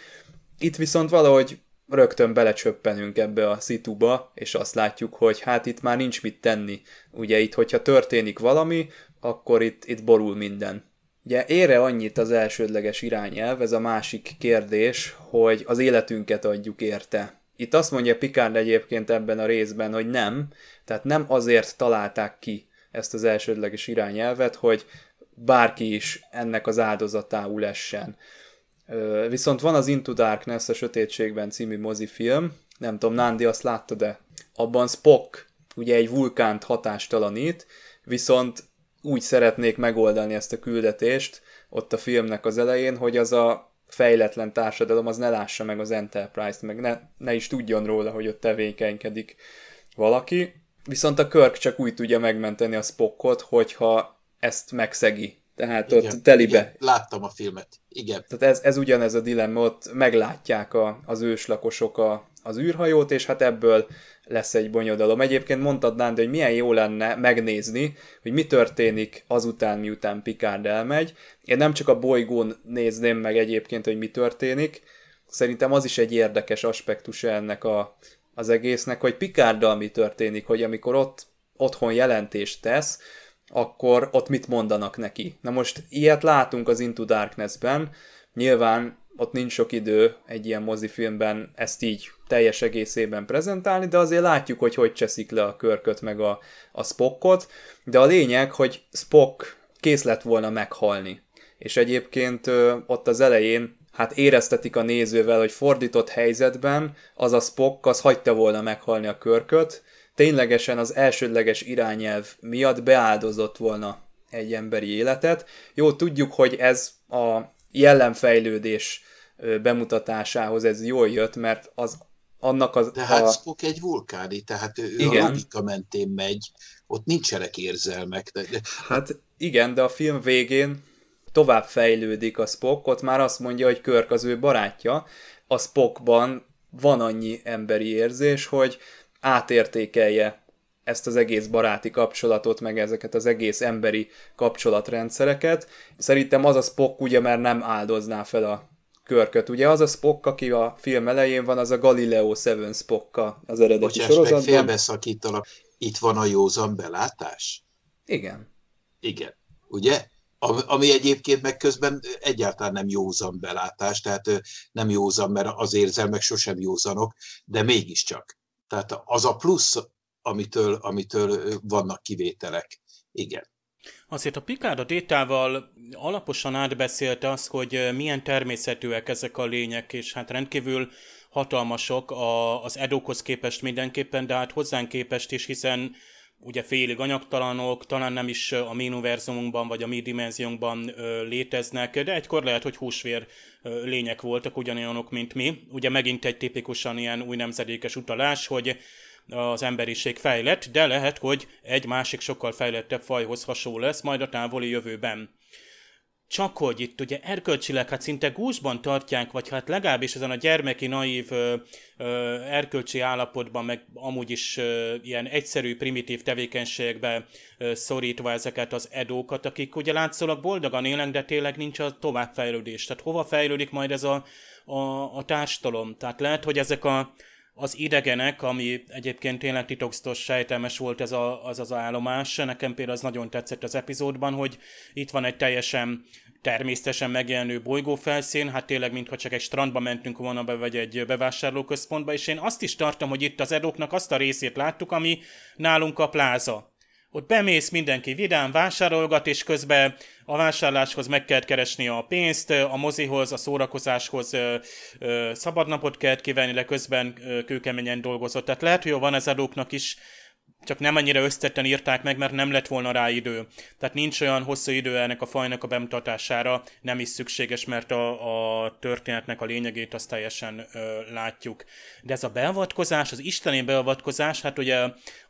Itt viszont valahogy rögtön belecsöppenünk ebbe a szituba, és azt látjuk, hogy hát itt már nincs mit tenni. Ugye itt, hogyha történik valami, akkor itt, itt borul minden. Ugye ére annyit az elsődleges irányelv, ez a másik kérdés, hogy az életünket adjuk érte. Itt azt mondja Picard egyébként ebben a részben, hogy nem, tehát nem azért találták ki ezt az elsődleges irányelvet, hogy bárki is ennek az áldozatául essen. Viszont van az Into Darkness, a Sötétségben című mozifilm, nem tudom, Nándi azt látta, de abban Spock ugye egy vulkánt hatástalanít, viszont úgy szeretnék megoldani ezt a küldetést ott a filmnek az elején, hogy az a fejletlen társadalom az ne lássa meg az Enterprise-t, meg ne, ne is tudjon róla, hogy ott tevékenykedik valaki. Viszont a Körk csak úgy tudja megmenteni a Spockot, hogyha ezt megszegi. Tehát igen, ott telibe. Igen, láttam a filmet, igen. Tehát ez, ez ugyanez a dilemma, ott meglátják a, az őslakosok a, az űrhajót, és hát ebből lesz egy bonyodalom. Egyébként mondtad, Nánd, hogy milyen jó lenne megnézni, hogy mi történik azután, miután Picard elmegy. Én nem csak a bolygón nézném meg egyébként, hogy mi történik, szerintem az is egy érdekes aspektus ennek a, az egésznek, hogy Picarddal mi történik, hogy amikor ott otthon jelentést tesz, akkor ott mit mondanak neki. Na most ilyet látunk az Into Darkness-ben, nyilván ott nincs sok idő egy ilyen mozifilmben ezt így teljes egészében prezentálni, de azért látjuk, hogy hogy cseszik le a körköt meg a, a Spockot, de a lényeg, hogy Spock kész lett volna meghalni. És egyébként ö, ott az elején hát éreztetik a nézővel, hogy fordított helyzetben az a Spock az hagyta volna meghalni a körköt, ténylegesen az elsődleges irányelv miatt beáldozott volna egy emberi életet. Jó, tudjuk, hogy ez a jellemfejlődés bemutatásához ez jól jött, mert az annak az... De hát a... Spock egy vulkáni, tehát ő igen. a logika mentén megy, ott nincsenek érzelmek. De... Hát igen, de a film végén tovább fejlődik a Spock, ott már azt mondja, hogy Körk az ő barátja, a Spockban van annyi emberi érzés, hogy átértékelje ezt az egész baráti kapcsolatot, meg ezeket az egész emberi kapcsolatrendszereket. Szerintem az a Spock ugye már nem áldozná fel a körköt. Ugye az a Spock, aki a film elején van, az a Galileo Seven spock az eredeti Bocsás, sorozatban.
Meg Itt van a józan belátás? Igen. Igen. Ugye? Ami egyébként meg közben egyáltalán nem józan belátás, tehát nem józan, mert az érzelmek sosem józanok, de mégiscsak. Tehát az a plusz amitől, amitől vannak kivételek. Igen.
Azért a Picard a Détával alaposan átbeszélte azt, hogy milyen természetűek ezek a lények, és hát rendkívül hatalmasok a, az edókhoz képest mindenképpen, de hát hozzánk képest is, hiszen ugye félig anyagtalanok, talán nem is a mi univerzumunkban vagy a mi dimenziónkban léteznek, de egykor lehet, hogy húsvér lények voltak, ugyanolyanok, mint mi. Ugye megint egy tipikusan ilyen új nemzedékes utalás, hogy az emberiség fejlett, de lehet, hogy egy másik sokkal fejlettebb fajhoz hasonló lesz majd a távoli jövőben. Csak hogy itt ugye erkölcsileg hát szinte gúzsban tartják, vagy hát legalábbis ezen a gyermeki, naív ö, ö, erkölcsi állapotban, meg amúgy is ö, ilyen egyszerű, primitív tevékenységbe ö, szorítva ezeket az edókat, akik ugye látszólag boldogan élnek, de tényleg nincs a továbbfejlődés. Tehát hova fejlődik majd ez a, a, a társadalom? Tehát lehet, hogy ezek a az idegenek, ami egyébként tényleg titokztos, sejtelmes volt ez a, az az állomás. Nekem például az nagyon tetszett az epizódban, hogy itt van egy teljesen természetesen megjelenő bolygófelszín, hát tényleg mintha csak egy strandba mentünk volna be, vagy egy bevásárlóközpontba, és én azt is tartom, hogy itt az edóknak azt a részét láttuk, ami nálunk a pláza ott bemész, mindenki vidám, vásárolgat, és közben a vásárláshoz meg kell keresni a pénzt, a mozihoz, a szórakozáshoz ö, ö, szabadnapot kell kivenni, de közben ö, kőkeményen dolgozott. Tehát lehet, hogy van ez adóknak is, csak nem annyira összetetten írták meg, mert nem lett volna rá idő. Tehát nincs olyan hosszú idő ennek a fajnak a bemutatására, nem is szükséges, mert a, a történetnek a lényegét azt teljesen ö, látjuk. De ez a beavatkozás, az isteni beavatkozás, hát ugye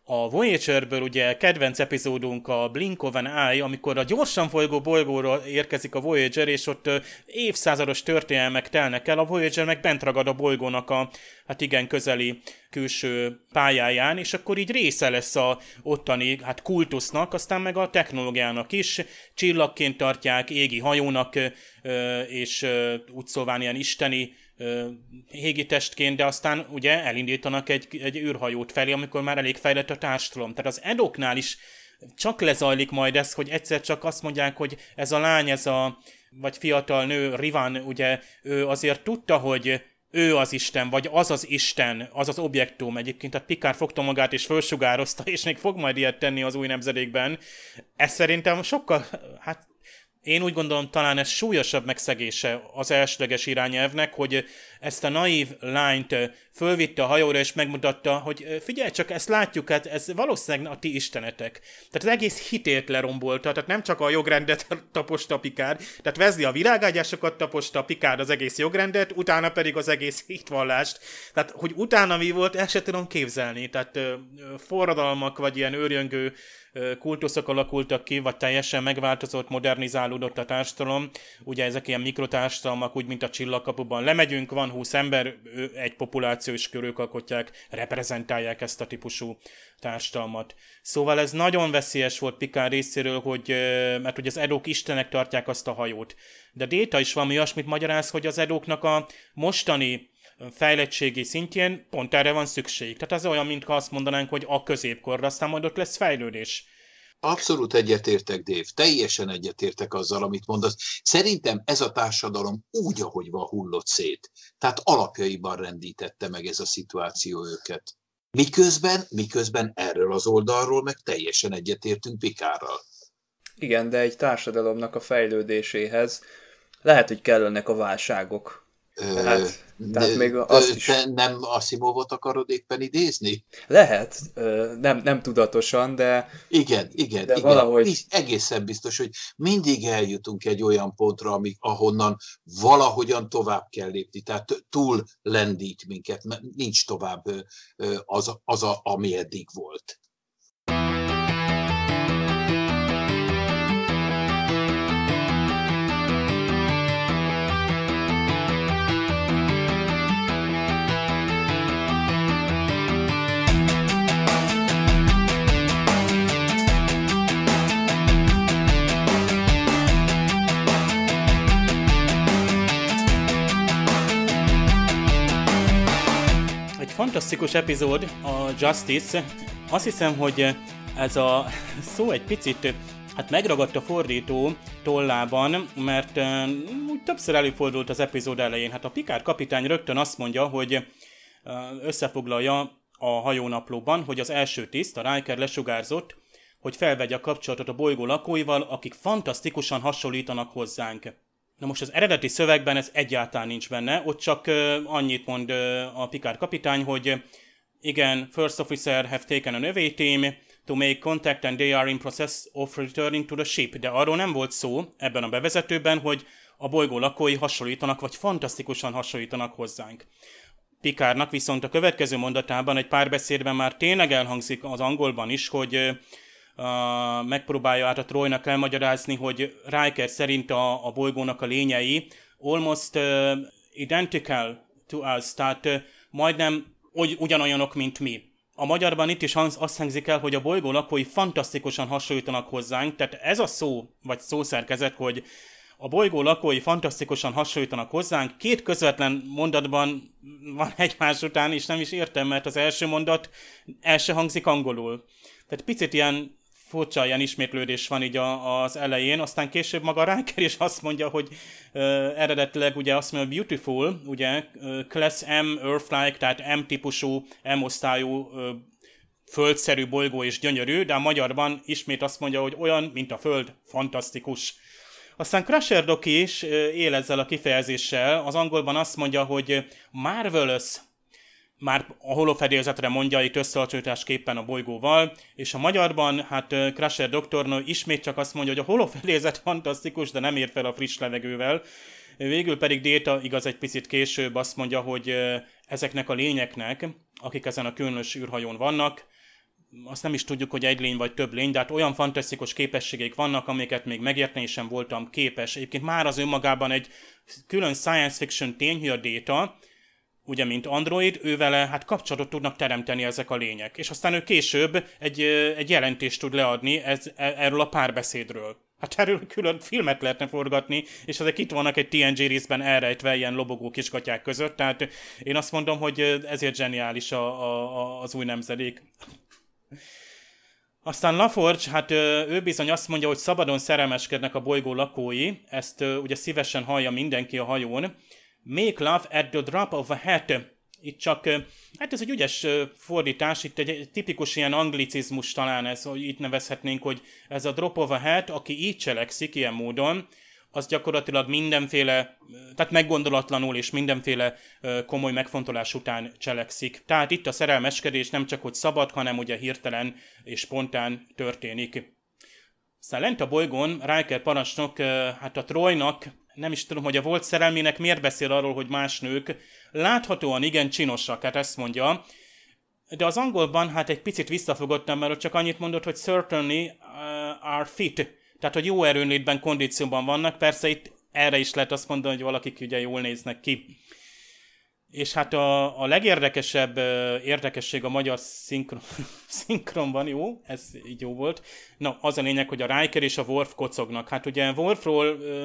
a Voyager-ből ugye kedvenc epizódunk a Blink of an Eye, amikor a gyorsan folygó bolygóra érkezik a Voyager, és ott évszázados történelmek telnek el, a Voyager meg bent ragad a bolygónak a, hát igen, közeli külső pályáján, és akkor így része lesz a ottani hát kultusznak, aztán meg a technológiának is. Csillagként tartják, égi hajónak, és úgy szóván ilyen isteni hégitestként, de aztán ugye elindítanak egy, egy űrhajót felé, amikor már elég fejlett a társadalom. Tehát az edoknál is csak lezajlik majd ez, hogy egyszer csak azt mondják, hogy ez a lány, ez a vagy fiatal nő, Rivan, ugye ő azért tudta, hogy ő az Isten, vagy az az Isten, az az objektum. Egyébként a Pikár fogta magát és felsugározta, és még fog majd ilyet tenni az új nemzedékben. Ez szerintem sokkal, hát én úgy gondolom, talán ez súlyosabb megszegése az elsőleges irányelvnek, hogy ezt a naív lányt fölvitte a hajóra és megmutatta, hogy figyelj csak, ezt látjuk, hát ez valószínűleg a ti istenetek. Tehát az egész hitét lerombolta, tehát nem csak a jogrendet (laughs) taposta Pikár, tehát vezli a virágágyásokat taposta Pikár az egész jogrendet, utána pedig az egész (laughs) hitvallást. Tehát, hogy utána mi volt, el sem tudom képzelni. Tehát forradalmak, vagy ilyen őrjöngő kultuszok alakultak ki, vagy teljesen megváltozott, modernizálódott a társadalom. Ugye ezek ilyen mikrotársadalmak, úgy mint a csillagkapuban. Lemegyünk, van 20 ember, egy populáció is körülök alkotják, reprezentálják ezt a típusú társadalmat. Szóval ez nagyon veszélyes volt Pikán részéről, hogy, mert hogy az edók istenek tartják azt a hajót. De Déta is valami olyasmit magyaráz, hogy az edóknak a mostani fejlettségi szintjén pont erre van szükség. Tehát az olyan, mintha azt mondanánk, hogy a középkorra, aztán majd ott lesz fejlődés.
Abszolút egyetértek, Dév. Teljesen egyetértek azzal, amit mondasz. Szerintem ez a társadalom úgy, ahogy van, hullott szét. Tehát alapjaiban rendítette meg ez a szituáció őket. Miközben, miközben erről
az oldalról meg teljesen egyetértünk Pikárral. Igen, de egy társadalomnak a fejlődéséhez lehet, hogy kellenek a válságok, Hát, tehát, tehát még azt is... Te nem Asimovot akarod éppen idézni? Lehet, nem,
nem tudatosan, de... Igen, igen, de igen. Valahogy... Egészen biztos, hogy mindig eljutunk egy olyan pontra, ami, ahonnan valahogyan tovább kell lépni, tehát túl lendít minket, mert nincs tovább az, az a, ami eddig volt.
fantasztikus epizód a Justice. Azt hiszem, hogy ez a (laughs) szó egy picit hát megragadt a fordító tollában, mert mm, úgy többször előfordult az epizód elején. Hát a Pikár kapitány rögtön azt mondja, hogy összefoglalja a hajónaplóban, hogy az első tiszt, a Riker lesugárzott, hogy felvegye a kapcsolatot a bolygó lakóival, akik fantasztikusan hasonlítanak hozzánk. Na most az eredeti szövegben ez egyáltalán nincs benne, ott csak annyit mond a Picard kapitány, hogy igen, first officer have taken an away team to make contact and they are in process of returning to the ship. De arról nem volt szó ebben a bevezetőben, hogy a bolygó lakói hasonlítanak, vagy fantasztikusan hasonlítanak hozzánk. Pikárnak viszont a következő mondatában egy párbeszédben már tényleg elhangzik az angolban is, hogy megpróbálja át a Troynak elmagyarázni, hogy Riker szerint a, a bolygónak a lényei almost uh, identical to us, tehát uh, majdnem ugy, ugyanolyanok, mint mi. A magyarban itt is azt hangzik el, hogy a bolygó lakói fantasztikusan hasonlítanak hozzánk, tehát ez a szó, vagy szószerkezet, hogy a bolygó lakói fantasztikusan hasonlítanak hozzánk. Két közvetlen mondatban van egymás után, és nem is értem, mert az első mondat el se hangzik angolul. Tehát picit ilyen furcsa ilyen ismétlődés van így a, az elején, aztán később maga Riker is azt mondja, hogy ö, eredetileg ugye azt mondja, beautiful, ugye ö, Class M Earth-like, tehát M-típusú, M-osztályú ö, földszerű bolygó és gyönyörű, de a magyarban ismét azt mondja, hogy olyan, mint a föld, fantasztikus. Aztán Crusher Doki is él ezzel a kifejezéssel, az angolban azt mondja, hogy marvelous már a holofedélzetre mondja itt összehasonlításképpen a bolygóval, és a magyarban, hát Crusher doktornő ismét csak azt mondja, hogy a holofedélzet fantasztikus, de nem ér fel a friss levegővel. Végül pedig Déta, igaz egy picit később azt mondja, hogy ezeknek a lényeknek, akik ezen a különös űrhajón vannak, azt nem is tudjuk, hogy egy lény vagy több lény, de hát olyan fantasztikus képességeik vannak, amiket még megérteni sem voltam képes. Egyébként már az önmagában egy külön science fiction tény, hogy a Déta, ugye, mint Android, ő vele hát kapcsolatot tudnak teremteni ezek a lények. És aztán ő később egy, egy jelentést tud leadni ez, e, erről a párbeszédről. Hát erről külön filmet lehetne forgatni, és ezek itt vannak egy TNG részben elrejtve ilyen lobogó kiskatyák között, tehát én azt mondom, hogy ezért zseniális a, a, a, az új nemzedék. Aztán Laforge, hát ő bizony azt mondja, hogy szabadon szerelmeskednek a bolygó lakói, ezt ugye szívesen hallja mindenki a hajón, Make love at the drop of a hat. Itt csak, hát ez egy ügyes fordítás, itt egy tipikus ilyen anglicizmus talán ez, hogy itt nevezhetnénk, hogy ez a drop of a hat, aki így cselekszik ilyen módon, az gyakorlatilag mindenféle, tehát meggondolatlanul és mindenféle komoly megfontolás után cselekszik. Tehát itt a szerelmeskedés nem csak hogy szabad, hanem ugye hirtelen és spontán történik. Szóval lent a bolygón Riker parancsnok hát a Trojnak nem is tudom, hogy a volt szerelmének miért beszél arról, hogy más nők láthatóan igen csinosak, hát ezt mondja, de az angolban hát egy picit visszafogottam, mert ott csak annyit mondott, hogy certainly uh, are fit, tehát hogy jó erőnlétben, kondícióban vannak, persze itt erre is lehet azt mondani, hogy valakik ugye jól néznek ki. És hát a, a legérdekesebb uh, érdekesség a magyar szinkron, (laughs) szinkronban, jó, ez így jó volt. Na, az a lényeg, hogy a Riker és a Worf kocognak. Hát ugye Worfról uh,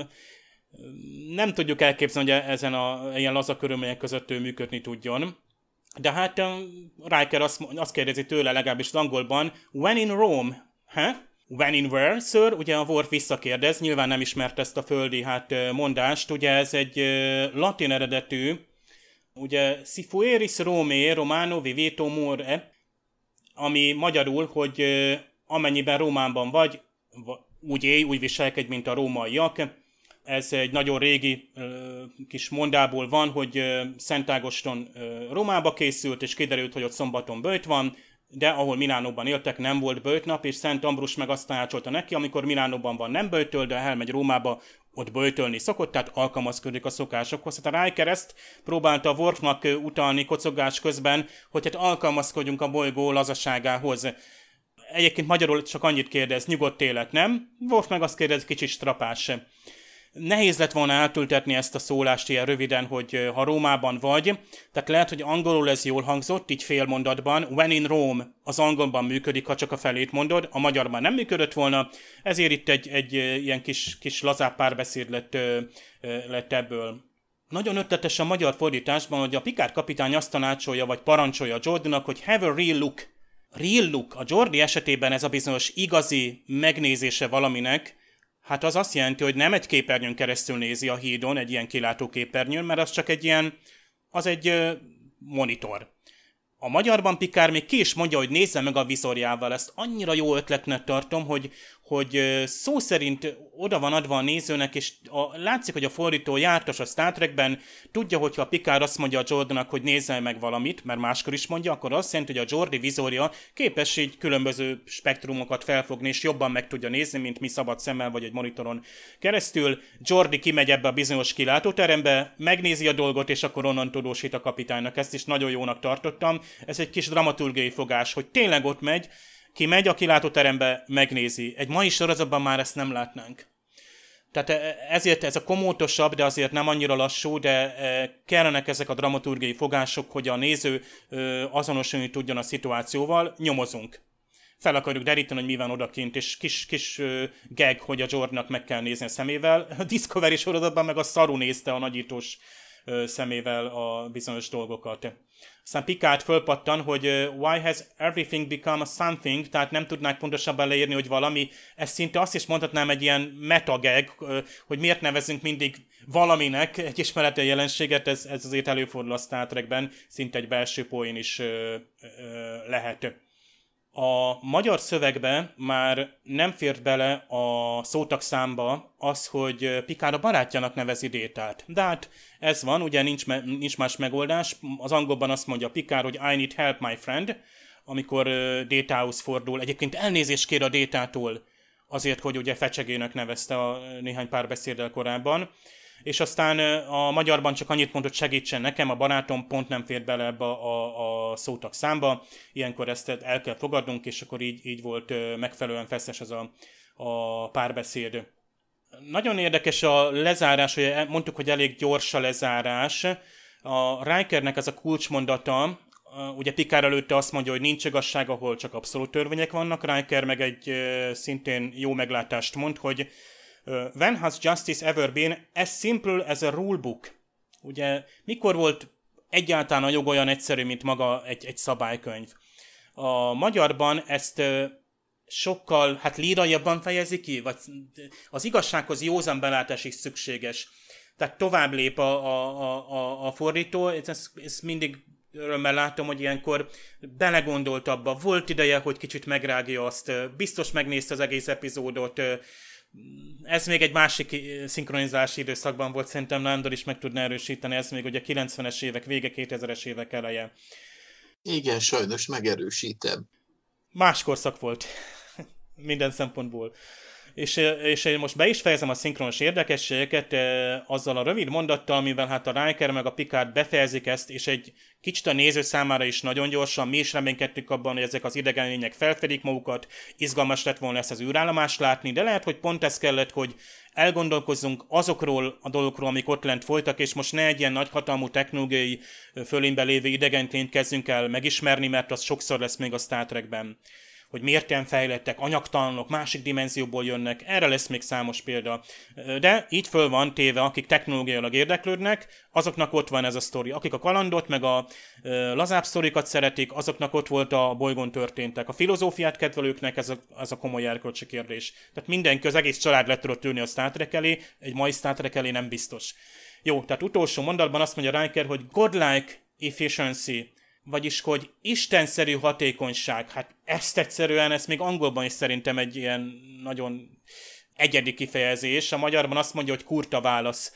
nem tudjuk elképzelni, hogy e- ezen a ilyen laza körülmények között ő működni tudjon. De hát um, Riker azt, azt kérdezi tőle legalábbis angolban, when in Rome, ha? When in where, sir? Ugye a Worf visszakérdez, nyilván nem ismert ezt a földi hát mondást, ugye ez egy latin eredetű, ugye si fueris Rome romano viveto more, ami magyarul, hogy amennyiben Rómában vagy, úgy élj, úgy viselkedj, mint a rómaiak, ez egy nagyon régi kis mondából van, hogy Szent Ágoston Rómába készült, és kiderült, hogy ott szombaton böjt van, de ahol Milánóban éltek, nem volt nap és Szent Ambrus meg azt tanácsolta neki, amikor Milánóban van nem böjtöl, de elmegy Rómába, ott böjtölni szokott, tehát alkalmazkodik a szokásokhoz. Hát a Riker ezt próbálta Worfnak utalni kocogás közben, hogy hát alkalmazkodjunk a bolygó lazaságához. Egyébként magyarul csak annyit kérdez, nyugodt élet, nem? Worf meg azt kérdez, kicsit strapás nehéz lett volna átültetni ezt a szólást ilyen röviden, hogy ha Rómában vagy, tehát lehet, hogy angolul ez jól hangzott, így fél mondatban, when in Rome az angolban működik, ha csak a felét mondod, a magyarban nem működött volna, ezért itt egy, egy ilyen kis, kis lazább párbeszéd lett, lett ebből. Nagyon ötletes a magyar fordításban, hogy a Pikár kapitány azt tanácsolja, vagy parancsolja Jordannak, hogy have a real look. Real look. A Jordi esetében ez a bizonyos igazi megnézése valaminek, Hát az azt jelenti, hogy nem egy képernyőn keresztül nézi a hídon, egy ilyen kilátó képernyőn, mert az csak egy ilyen, az egy monitor. A magyarban Pikár még ki is mondja, hogy nézze meg a vizorjával, ezt annyira jó ötletnek tartom, hogy, hogy szó szerint oda van adva a nézőnek, és a, látszik, hogy a fordító jártas a Star Trekben, tudja, hogyha a Picard azt mondja a Jordannak, hogy nézze meg valamit, mert máskor is mondja, akkor azt jelenti, hogy a Jordi vizorja képes így különböző spektrumokat felfogni, és jobban meg tudja nézni, mint mi szabad szemmel vagy egy monitoron keresztül. Jordi kimegy ebbe a bizonyos kilátóterembe, megnézi a dolgot, és akkor onnan tudósít a kapitánynak. Ezt is nagyon jónak tartottam. Ez egy kis dramaturgiai fogás, hogy tényleg ott megy, ki megy a kilátóterembe, megnézi. Egy mai sorozatban már ezt nem látnánk. Tehát e, e, ezért ez a komótosabb, de azért nem annyira lassú, de e, kellenek ezek a dramaturgiai fogások, hogy a néző azonosulni tudjon a szituációval. Nyomozunk. Fel akarjuk deríteni, hogy mi van odakint, és kis, kis gag, hogy a Jordnak meg kell nézni a szemével. A Discovery sorozatban meg a szaru nézte a nagyítós szemével a bizonyos dolgokat. Aztán Picard fölpattan, hogy why has everything become a something, tehát nem tudnák pontosabban leírni, hogy valami, ez szinte azt is mondhatnám egy ilyen metageg, hogy miért nevezünk mindig valaminek egy ismeretlen jelenséget, ez, ez azért előfordul a Star Trekben, szinte egy belső poén is lehet. A magyar szövegbe már nem fért bele a szótakszámba, az, hogy Pikár a barátjának nevezi Détát. De hát ez van, ugye nincs, me- nincs más megoldás. Az angolban azt mondja Pikár, hogy I need help my friend, amikor Détához fordul. Egyébként elnézést kér a Détától azért, hogy ugye fecsegének nevezte a néhány párbeszéddel korábban és aztán a magyarban csak annyit mondott, segítsen nekem, a barátom pont nem fér bele ebbe a, a, szótak számba, ilyenkor ezt el kell fogadnunk, és akkor így, így volt megfelelően feszes ez a, a párbeszéd. Nagyon érdekes a lezárás, hogy e, mondtuk, hogy elég gyors a lezárás. A Rikernek az a kulcsmondata, ugye Pikár előtte azt mondja, hogy nincs igazság, ahol csak abszolút törvények vannak, Riker meg egy szintén jó meglátást mond, hogy Uh, when has justice ever been as simple as a rule book? Ugye mikor volt egyáltalán a jog olyan egyszerű, mint maga egy, egy szabálykönyv? A magyarban ezt uh, sokkal, hát líraiabban fejezi ki, vagy az igazsághoz józan belátás is szükséges. Tehát tovább lép a, a, a, a fordító, ezt, ezt mindig örömmel látom, hogy ilyenkor belegondolt abba, volt ideje, hogy kicsit megrágja azt, biztos megnézte az egész epizódot, ez még egy másik eh, szinkronizási időszakban volt, szerintem Nándor is meg tudna erősíteni, ez még ugye 90-es évek vége, 2000-es évek eleje. Igen,
sajnos megerősítem.
Más korszak volt, (laughs) minden szempontból. És, eh, és én most be is fejezem a szinkronos érdekességeket eh, azzal a rövid mondattal, amivel hát a Riker meg a Picard befejezik ezt, és egy Kicsit a néző számára is nagyon gyorsan, mi is reménykedtük abban, hogy ezek az idegen lények felfedik magukat, izgalmas lett volna ezt az űrállomást látni, de lehet, hogy pont ez kellett, hogy elgondolkozzunk azokról a dolgokról, amik ott lent folytak, és most ne egy ilyen nagyhatalmú technológiai fölénybe lévő idegenként kezdjünk el megismerni, mert az sokszor lesz még a Star Trekben hogy mérten fejlettek, anyagtalanok, másik dimenzióból jönnek, erre lesz még számos példa. De így föl van téve, akik technológiailag érdeklődnek, azoknak ott van ez a sztori. Akik a kalandot, meg a lazább sztorikat szeretik, azoknak ott volt a bolygón történtek. A filozófiát kedvelőknek ez a, ez a komoly erkölcsi kérdés. Tehát mindenki, az egész család le tudott ülni a Star Trek elé, egy mai Star Trek elé nem biztos. Jó, tehát utolsó mondatban azt mondja Riker, hogy godlike efficiency, vagyis hogy istenszerű hatékonyság, hát ezt egyszerűen, ezt még angolban is szerintem egy ilyen nagyon egyedi kifejezés, a magyarban azt mondja, hogy kurta válasz.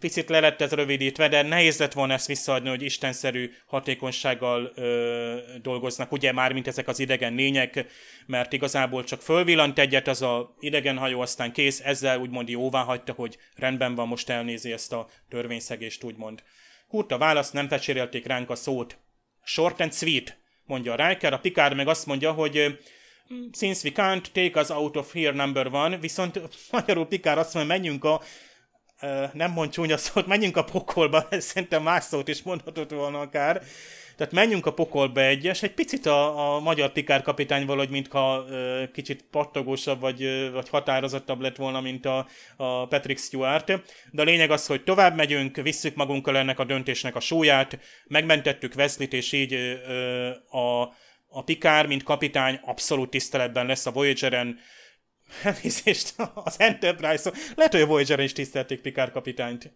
Picit le lett ez rövidítve, de nehéz lett volna ezt visszaadni, hogy istenszerű hatékonysággal ö, dolgoznak, ugye már, mint ezek az idegen lények, mert igazából csak fölvillant egyet az a idegen hajó aztán kész, ezzel úgymond jóvá hagyta, hogy rendben van, most elnézi ezt a törvényszegést, úgymond. Kurta válasz, nem fecsérelték ránk a szót, short and sweet, mondja a Riker, a Picard meg azt mondja, hogy since we can't take us out of here number one, viszont (laughs) magyarul Picard azt mondja, menjünk a nem mond csúnya szót, menjünk a pokolba, szerintem más szót is mondhatott volna akár. Tehát menjünk a pokolba egyes, egy picit a, a magyar tikár kapitány valahogy, mintha kicsit pattogósabb vagy, vagy határozottabb lett volna, mint a, a Patrick Stewart. De a lényeg az, hogy tovább megyünk, visszük magunkkal ennek a döntésnek a súlyát, megmentettük Veszlit, és így ö, a, a Pikár, mint kapitány abszolút tiszteletben lesz a Voyager-en, Elnézést, (laughs) az Enterprise-on. Lehet, hogy a Voyager-en is tisztelték Picard kapitányt.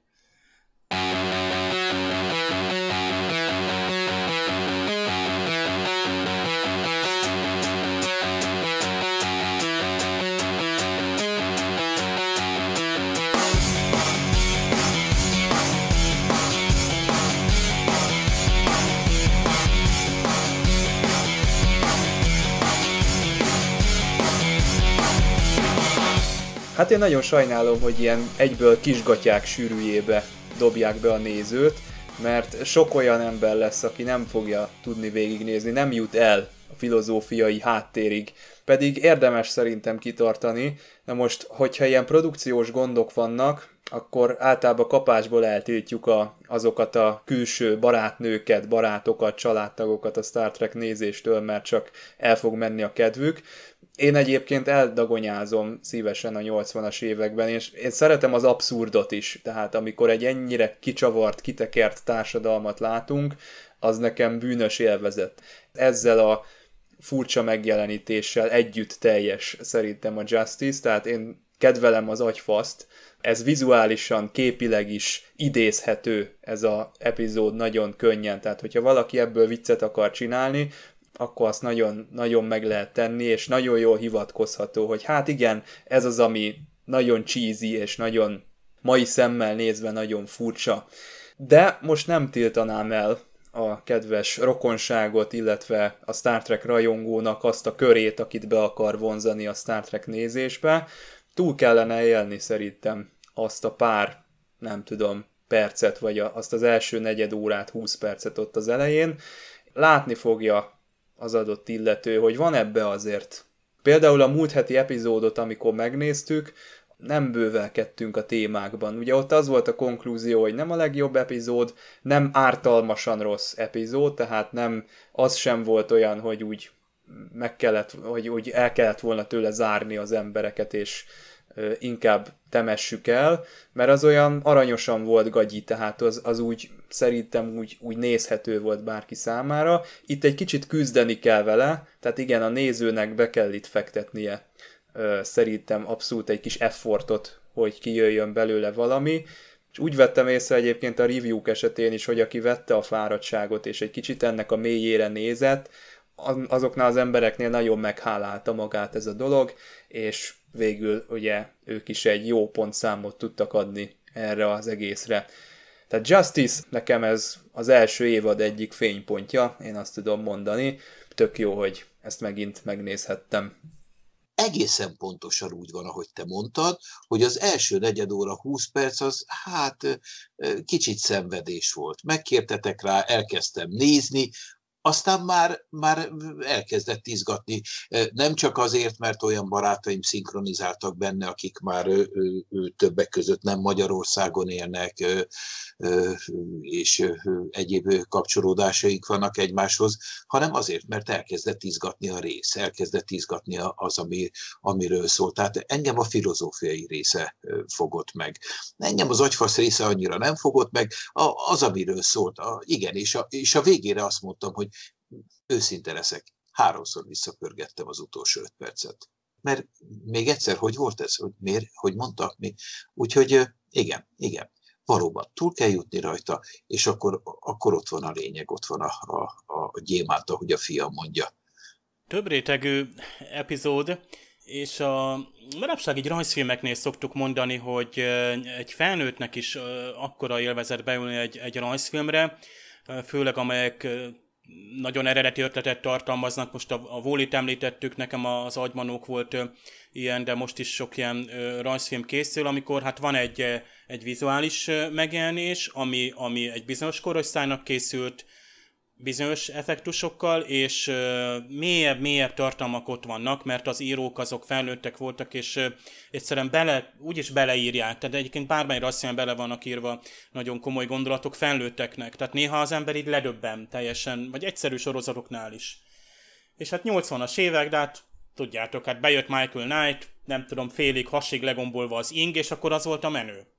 Hát én nagyon sajnálom, hogy ilyen egyből kisgatyák sűrűjébe dobják be a nézőt, mert sok olyan ember lesz, aki nem fogja tudni végignézni, nem jut el a filozófiai háttérig, pedig érdemes szerintem kitartani. Na most, hogyha ilyen produkciós gondok vannak, akkor általában kapásból eltiltjuk a, azokat a külső barátnőket, barátokat, családtagokat a Star Trek nézéstől, mert csak el fog menni a kedvük én egyébként eldagonyázom szívesen a 80-as években, és én szeretem az abszurdot is, tehát amikor egy ennyire kicsavart, kitekert társadalmat látunk, az nekem bűnös élvezet. Ezzel a furcsa megjelenítéssel együtt teljes szerintem a Justice, tehát én kedvelem az agyfaszt, ez vizuálisan, képileg is idézhető ez a epizód nagyon könnyen, tehát hogyha valaki ebből viccet akar csinálni, akkor azt nagyon, nagyon meg lehet tenni, és nagyon jól hivatkozható, hogy hát igen, ez az, ami nagyon cheesy, és nagyon mai szemmel nézve nagyon furcsa. De most nem tiltanám el a kedves rokonságot, illetve a Star Trek rajongónak azt a körét, akit be akar vonzani a Star Trek nézésbe. Túl kellene élni szerintem azt a pár, nem tudom, percet, vagy azt az első negyed órát, 20 percet ott az elején. Látni fogja az adott illető, hogy van ebbe azért. Például a múlt heti epizódot, amikor megnéztük, nem bővelkedtünk a témákban. Ugye ott az volt a konklúzió, hogy nem a legjobb epizód, nem ártalmasan rossz epizód, tehát nem az sem volt olyan, hogy úgy meg kellett, hogy úgy el kellett volna tőle zárni az embereket, és inkább temessük el, mert az olyan aranyosan volt gagyi, tehát az, az úgy szerintem úgy, úgy nézhető volt bárki számára. Itt egy kicsit küzdeni kell vele, tehát igen, a nézőnek be kell itt fektetnie szerintem abszolút egy kis effortot, hogy kijöjjön belőle valami. És úgy vettem észre egyébként a review esetén is, hogy aki vette a fáradtságot és egy kicsit ennek a mélyére nézett, azoknál az embereknél nagyon meghálálta magát ez a dolog, és végül ugye ők is egy jó pontszámot tudtak adni erre az egészre. Tehát Justice nekem ez az első évad egyik fénypontja, én azt tudom mondani. Tök jó, hogy ezt megint megnézhettem. Egészen pontosan úgy van, ahogy te mondtad, hogy az első negyed óra
20 perc az hát kicsit szenvedés volt. Megkértetek rá, elkezdtem nézni, aztán már, már elkezdett izgatni, nem csak azért, mert olyan barátaim szinkronizáltak benne, akik már ő, ő, ő, többek között nem Magyarországon élnek, és egyéb kapcsolódásaik vannak egymáshoz, hanem azért, mert elkezdett izgatni a rész, elkezdett izgatni az, ami, amiről szól. Tehát engem a filozófiai része fogott meg. Engem az agyfasz része annyira nem fogott meg, az, amiről szólt, a, igen, és a, és a végére azt mondtam, hogy őszinte leszek, háromszor visszapörgettem az utolsó öt percet. Mert még egyszer, hogy volt ez, hogy miért, hogy mondtak mi. Úgyhogy igen, igen valóban túl kell jutni rajta, és akkor, akkor ott van a lényeg, ott van a, a, a gyémát, ahogy a fia mondja.
Több rétegű epizód, és a manapság így rajzfilmeknél szoktuk mondani, hogy egy felnőttnek is akkora élvezet beülni egy, egy rajzfilmre, főleg amelyek nagyon eredeti ötletet tartalmaznak, most a, a Wallit említettük, nekem az agymanók volt ö, ilyen, de most is sok ilyen ö, rajzfilm készül, amikor hát van egy, egy vizuális megjelenés, ami, ami egy bizonyos korosztálynak készült, bizonyos effektusokkal, és mélyebb-mélyebb tartalmak ott vannak, mert az írók azok felnőttek voltak, és egyszerűen bele, úgyis beleírják. Tehát egyébként bármely rasszján bele vannak írva nagyon komoly gondolatok felnőtteknek. Tehát néha az ember így ledöbben teljesen, vagy egyszerű sorozatoknál is. És hát 80-as évek, de hát tudjátok, hát bejött Michael Knight, nem tudom, félig, hasig legombolva az ing, és akkor az volt a menő.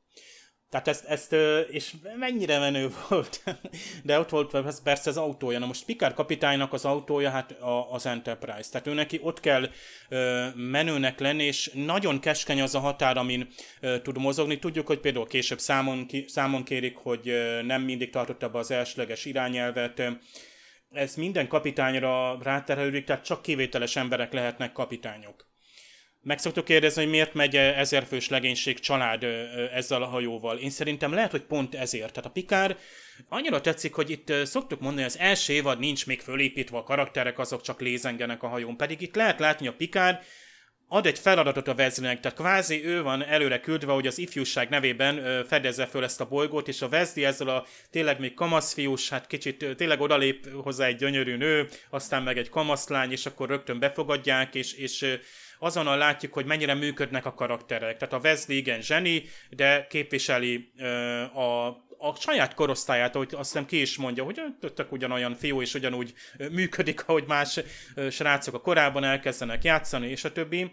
Tehát ezt, ezt, és mennyire menő volt, (laughs) de ott volt persze az autója. Na most Picard kapitánynak az autója, hát az Enterprise. Tehát ő neki ott kell menőnek lenni, és nagyon keskeny az a határ, amin tud mozogni. Tudjuk, hogy például később számon, számon kérik, hogy nem mindig tartotta be az elsőleges irányelvet. Ez minden kapitányra ráterhelődik, tehát csak kivételes emberek lehetnek kapitányok meg szoktuk kérdezni, hogy miért megy eh, ezerfős legénység család eh, eh, ezzel a hajóval. Én szerintem lehet, hogy pont ezért. Tehát a Pikár annyira tetszik, hogy itt szoktuk mondani, hogy az első évad nincs még fölépítve, a karakterek azok csak lézengenek a hajón. Pedig itt lehet látni, a Pikár ad egy feladatot a Vezlinek, tehát kvázi ő van előre küldve, hogy az ifjúság nevében fedezze föl ezt a bolygót, és a vezdi ezzel a tényleg még kamaszfiús, hát kicsit tényleg odalép hozzá egy gyönyörű nő, aztán meg egy kamaszlány, és akkor rögtön befogadják, és, és azonnal látjuk, hogy mennyire működnek a karakterek. Tehát a Wesley igen zseni, de képviseli ö, a a saját korosztályát, hogy azt hiszem ki is mondja, hogy tök ugyanolyan fiú, és ugyanúgy működik, ahogy más srácok a korábban elkezdenek játszani, és a többi.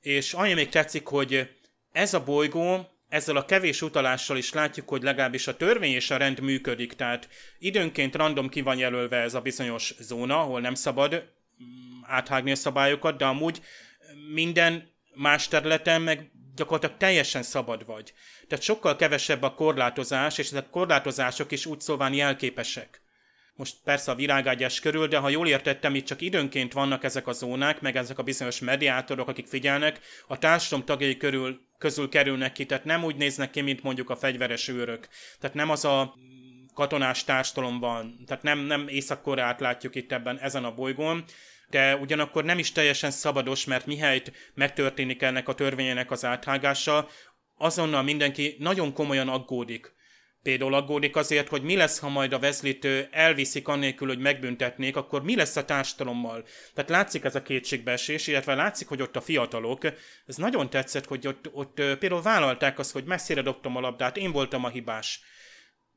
És annyi még tetszik, hogy ez a bolygó, ezzel a kevés utalással is látjuk, hogy legalábbis a törvény és a rend működik, tehát időnként random ki van jelölve ez a bizonyos zóna, ahol nem szabad mm, áthágni a szabályokat, de amúgy minden más területen meg gyakorlatilag teljesen szabad vagy. Tehát sokkal kevesebb a korlátozás, és ezek a korlátozások is úgy szóván jelképesek. Most persze a világágyás körül, de ha jól értettem, itt csak időnként vannak ezek a zónák, meg ezek a bizonyos mediátorok, akik figyelnek, a társadalom tagjai körül, közül kerülnek ki, tehát nem úgy néznek ki, mint mondjuk a fegyveres őrök. Tehát nem az a katonás társadalom van, tehát nem, nem észak látjuk itt ebben ezen a bolygón, de ugyanakkor nem is teljesen szabados, mert mihelyt megtörténik ennek a törvényének az áthágása, azonnal mindenki nagyon komolyan aggódik. Például aggódik azért, hogy mi lesz, ha majd a vezlit elviszik annélkül, hogy megbüntetnék, akkor mi lesz a társadalommal. Tehát látszik ez a kétségbeesés, illetve látszik, hogy ott a fiatalok, ez nagyon tetszett, hogy ott, ott például vállalták azt, hogy messzire dobtam a labdát, én voltam a hibás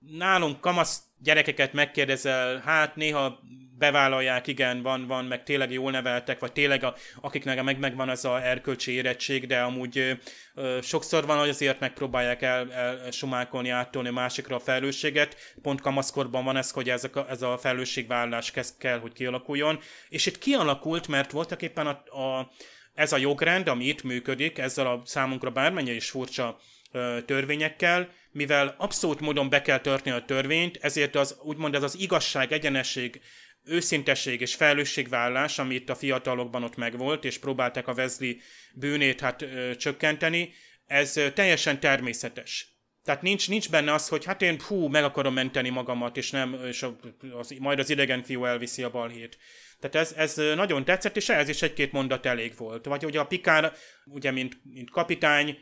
nálunk kamasz gyerekeket megkérdezel, hát néha bevállalják, igen, van, van, meg tényleg jól neveltek, vagy tényleg a, akiknek meg megvan az a erkölcsi érettség, de amúgy ö, ö, sokszor van, hogy azért megpróbálják el, el sumákolni, áttolni másikra a felelősséget. Pont kamaszkorban van ez, hogy ez a, ez a felelősségvállás kezd kell, hogy kialakuljon. És itt kialakult, mert voltak éppen a, a, ez a jogrend, ami itt működik, ezzel a számunkra bármennyire is furcsa törvényekkel, mivel abszolút módon be kell törni a törvényt, ezért az, úgymond ez az igazság, egyenesség, őszintesség és felelősségvállás, ami itt a fiatalokban ott megvolt, és próbálták a Wesley bűnét hát ö, csökkenteni, ez ö, teljesen természetes. Tehát nincs, nincs benne az, hogy hát én hú, meg akarom menteni magamat, és nem, és az, majd az idegen fiú elviszi a balhét. Tehát ez, ez nagyon tetszett, és ehhez is egy-két mondat elég volt. Vagy ugye a Pikár, ugye mint, mint kapitány,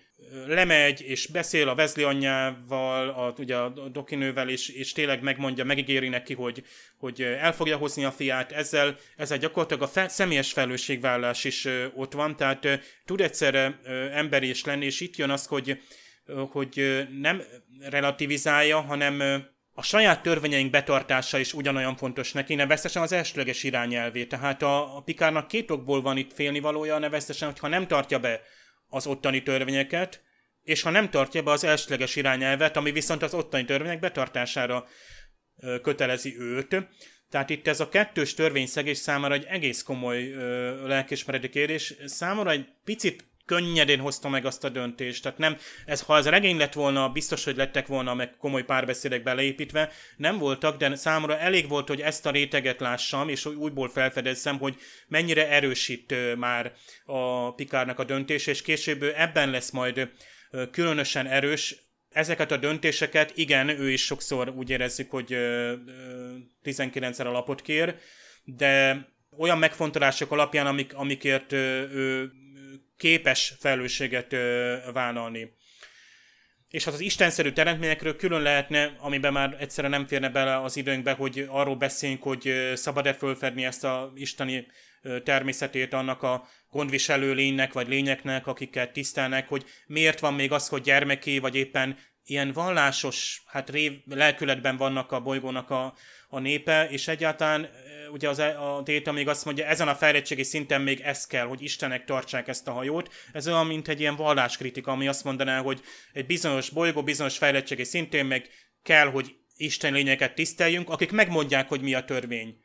lemegy, és beszél a Wesley anyjával, a, ugye a dokinővel, és, és tényleg megmondja, megígéri neki, hogy, hogy el fogja hozni a fiát, ezzel, ezzel gyakorlatilag a fe, személyes felelősségvállás is ö, ott van, tehát ö, tud egyszerre ö, emberi is lenni, és itt jön az, hogy, ö, hogy ö, nem relativizálja, hanem ö, a saját törvényeink betartása is ugyanolyan fontos neki, ne vesztesen az elsőleges irányelvé. Tehát a, a Pikárnak két okból van itt félnivalója, ne vesztesen, hogyha nem tartja be az ottani törvényeket, és ha nem tartja be az elsőleges irányelvet, ami viszont az ottani törvények betartására kötelezi őt. Tehát itt ez a kettős törvényszegés számára egy egész komoly lelkismereti kérdés. Számomra egy picit könnyedén hozta meg azt a döntést. Tehát nem, ez, ha ez a regény lett volna, biztos, hogy lettek volna meg komoly párbeszédek beleépítve, nem voltak, de számomra elég volt, hogy ezt a réteget lássam, és újból felfedezzem, hogy mennyire erősít már a Pikárnak a döntés, és később ebben lesz majd különösen erős, ezeket a döntéseket, igen, ő is sokszor úgy érezzük, hogy 19-re lapot kér, de olyan megfontolások alapján, amik, amikért ő képes felelősséget vállalni. És hát az istenszerű teremtményekről külön lehetne, amiben már egyszerűen nem férne bele az időnkbe, hogy arról beszéljünk, hogy szabad-e fölfedni ezt a isteni természetét annak a gondviselő lénynek vagy lényeknek, akikkel tisztelnek, hogy miért van még az, hogy gyermeké vagy éppen ilyen vallásos, hát rév, lelkületben vannak a bolygónak a, a népe, és egyáltalán ugye az, e, a Déta még azt mondja, ezen a fejlettségi szinten még ez kell, hogy istenek tartsák ezt a hajót. Ez olyan, mint egy ilyen valláskritika, ami azt mondaná, hogy egy bizonyos bolygó, bizonyos fejlettségi szintén meg kell, hogy Isten lényeket tiszteljünk, akik megmondják, hogy mi a törvény.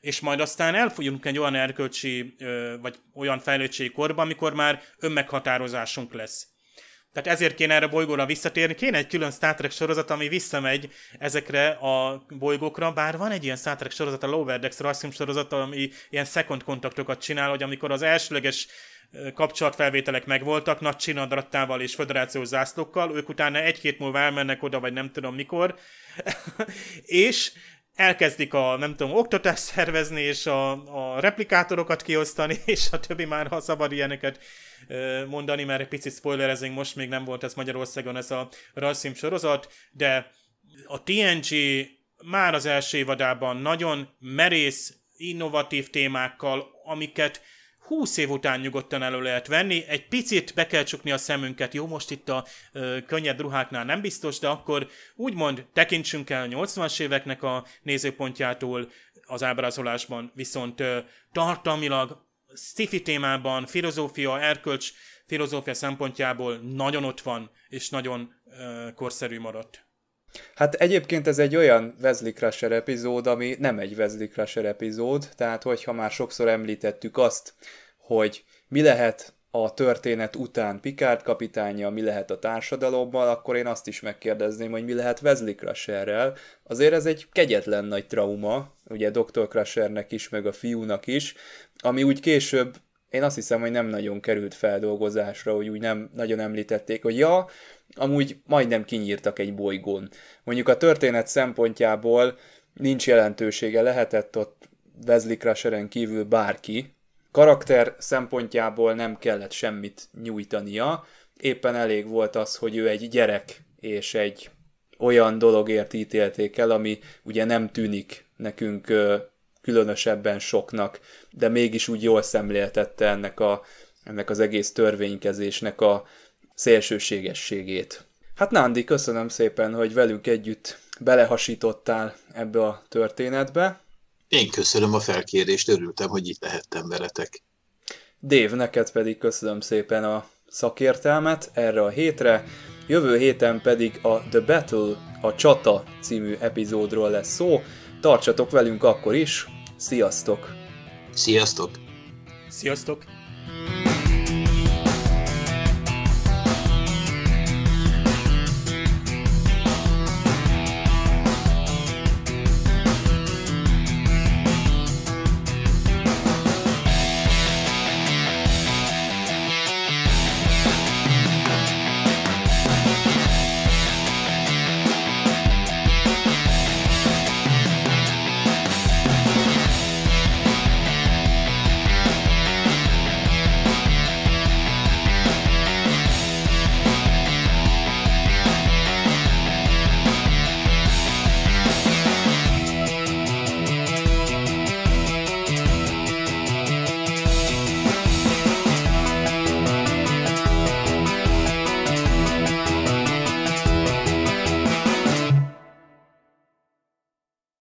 És majd aztán elfogyunk egy olyan erkölcsi, vagy olyan fejlettségi korba, amikor már önmeghatározásunk lesz. Tehát ezért kéne erre a bolygóra visszatérni. Kéne egy külön Star Trek sorozat, ami visszamegy ezekre a bolygókra, bár van egy ilyen Star Trek sorozat, a Lower Decks rajzfilm sorozat, ami ilyen second kontaktokat csinál, hogy amikor az elsőleges kapcsolatfelvételek megvoltak, nagy csinadrattával és föderációs zászlókkal, ők utána egy-két múlva elmennek oda, vagy nem tudom mikor, (laughs) és elkezdik a, nem tudom, oktatást szervezni, és a, a replikátorokat kiosztani, (laughs) és a többi már, ha szabad ilyeneket mondani, mert egy picit spoilerezünk, most még nem volt ez Magyarországon ez a Ralszim sorozat, de a TNG már az első évadában nagyon merész, innovatív témákkal, amiket 20 év után nyugodtan elő lehet venni, egy picit be kell csukni a szemünket, jó, most itt a ö, könnyed ruháknál nem biztos, de akkor úgymond tekintsünk el 80-as éveknek a nézőpontjától az ábrázolásban, viszont ö, tartalmilag, sci témában, filozófia, erkölcs, filozófia szempontjából nagyon ott van, és nagyon ö, korszerű maradt.
Hát egyébként ez egy olyan Wesley Crusher epizód, ami nem egy Wesley Crusher epizód, tehát hogyha már sokszor említettük azt, hogy mi lehet a történet után Picard kapitánya, mi lehet a társadalommal, akkor én azt is megkérdezném, hogy mi lehet Wesley Crusherrel. Azért ez egy kegyetlen nagy trauma, ugye Dr. Crushernek is, meg a fiúnak is, ami úgy később én azt hiszem, hogy nem nagyon került feldolgozásra, hogy úgy nem nagyon említették, hogy ja, amúgy majdnem kinyírtak egy bolygón. Mondjuk a történet szempontjából nincs jelentősége, lehetett ott Wesley Crusheren kívül bárki, karakter szempontjából nem kellett semmit nyújtania, éppen elég volt az, hogy ő egy gyerek, és egy olyan dologért ítélték el, ami ugye nem tűnik nekünk különösebben soknak, de mégis úgy jól szemléltette ennek, a, ennek az egész törvénykezésnek a szélsőségességét. Hát Nándi, köszönöm szépen, hogy velünk együtt belehasítottál ebbe a történetbe. Én köszönöm a felkérést, örültem, hogy itt lehettem veletek. Dév, neked pedig köszönöm szépen a szakértelmet erre a hétre. Jövő héten pedig a The Battle, a csata című epizódról lesz szó. Tartsatok velünk akkor is, sziasztok! Sziasztok! Sziasztok!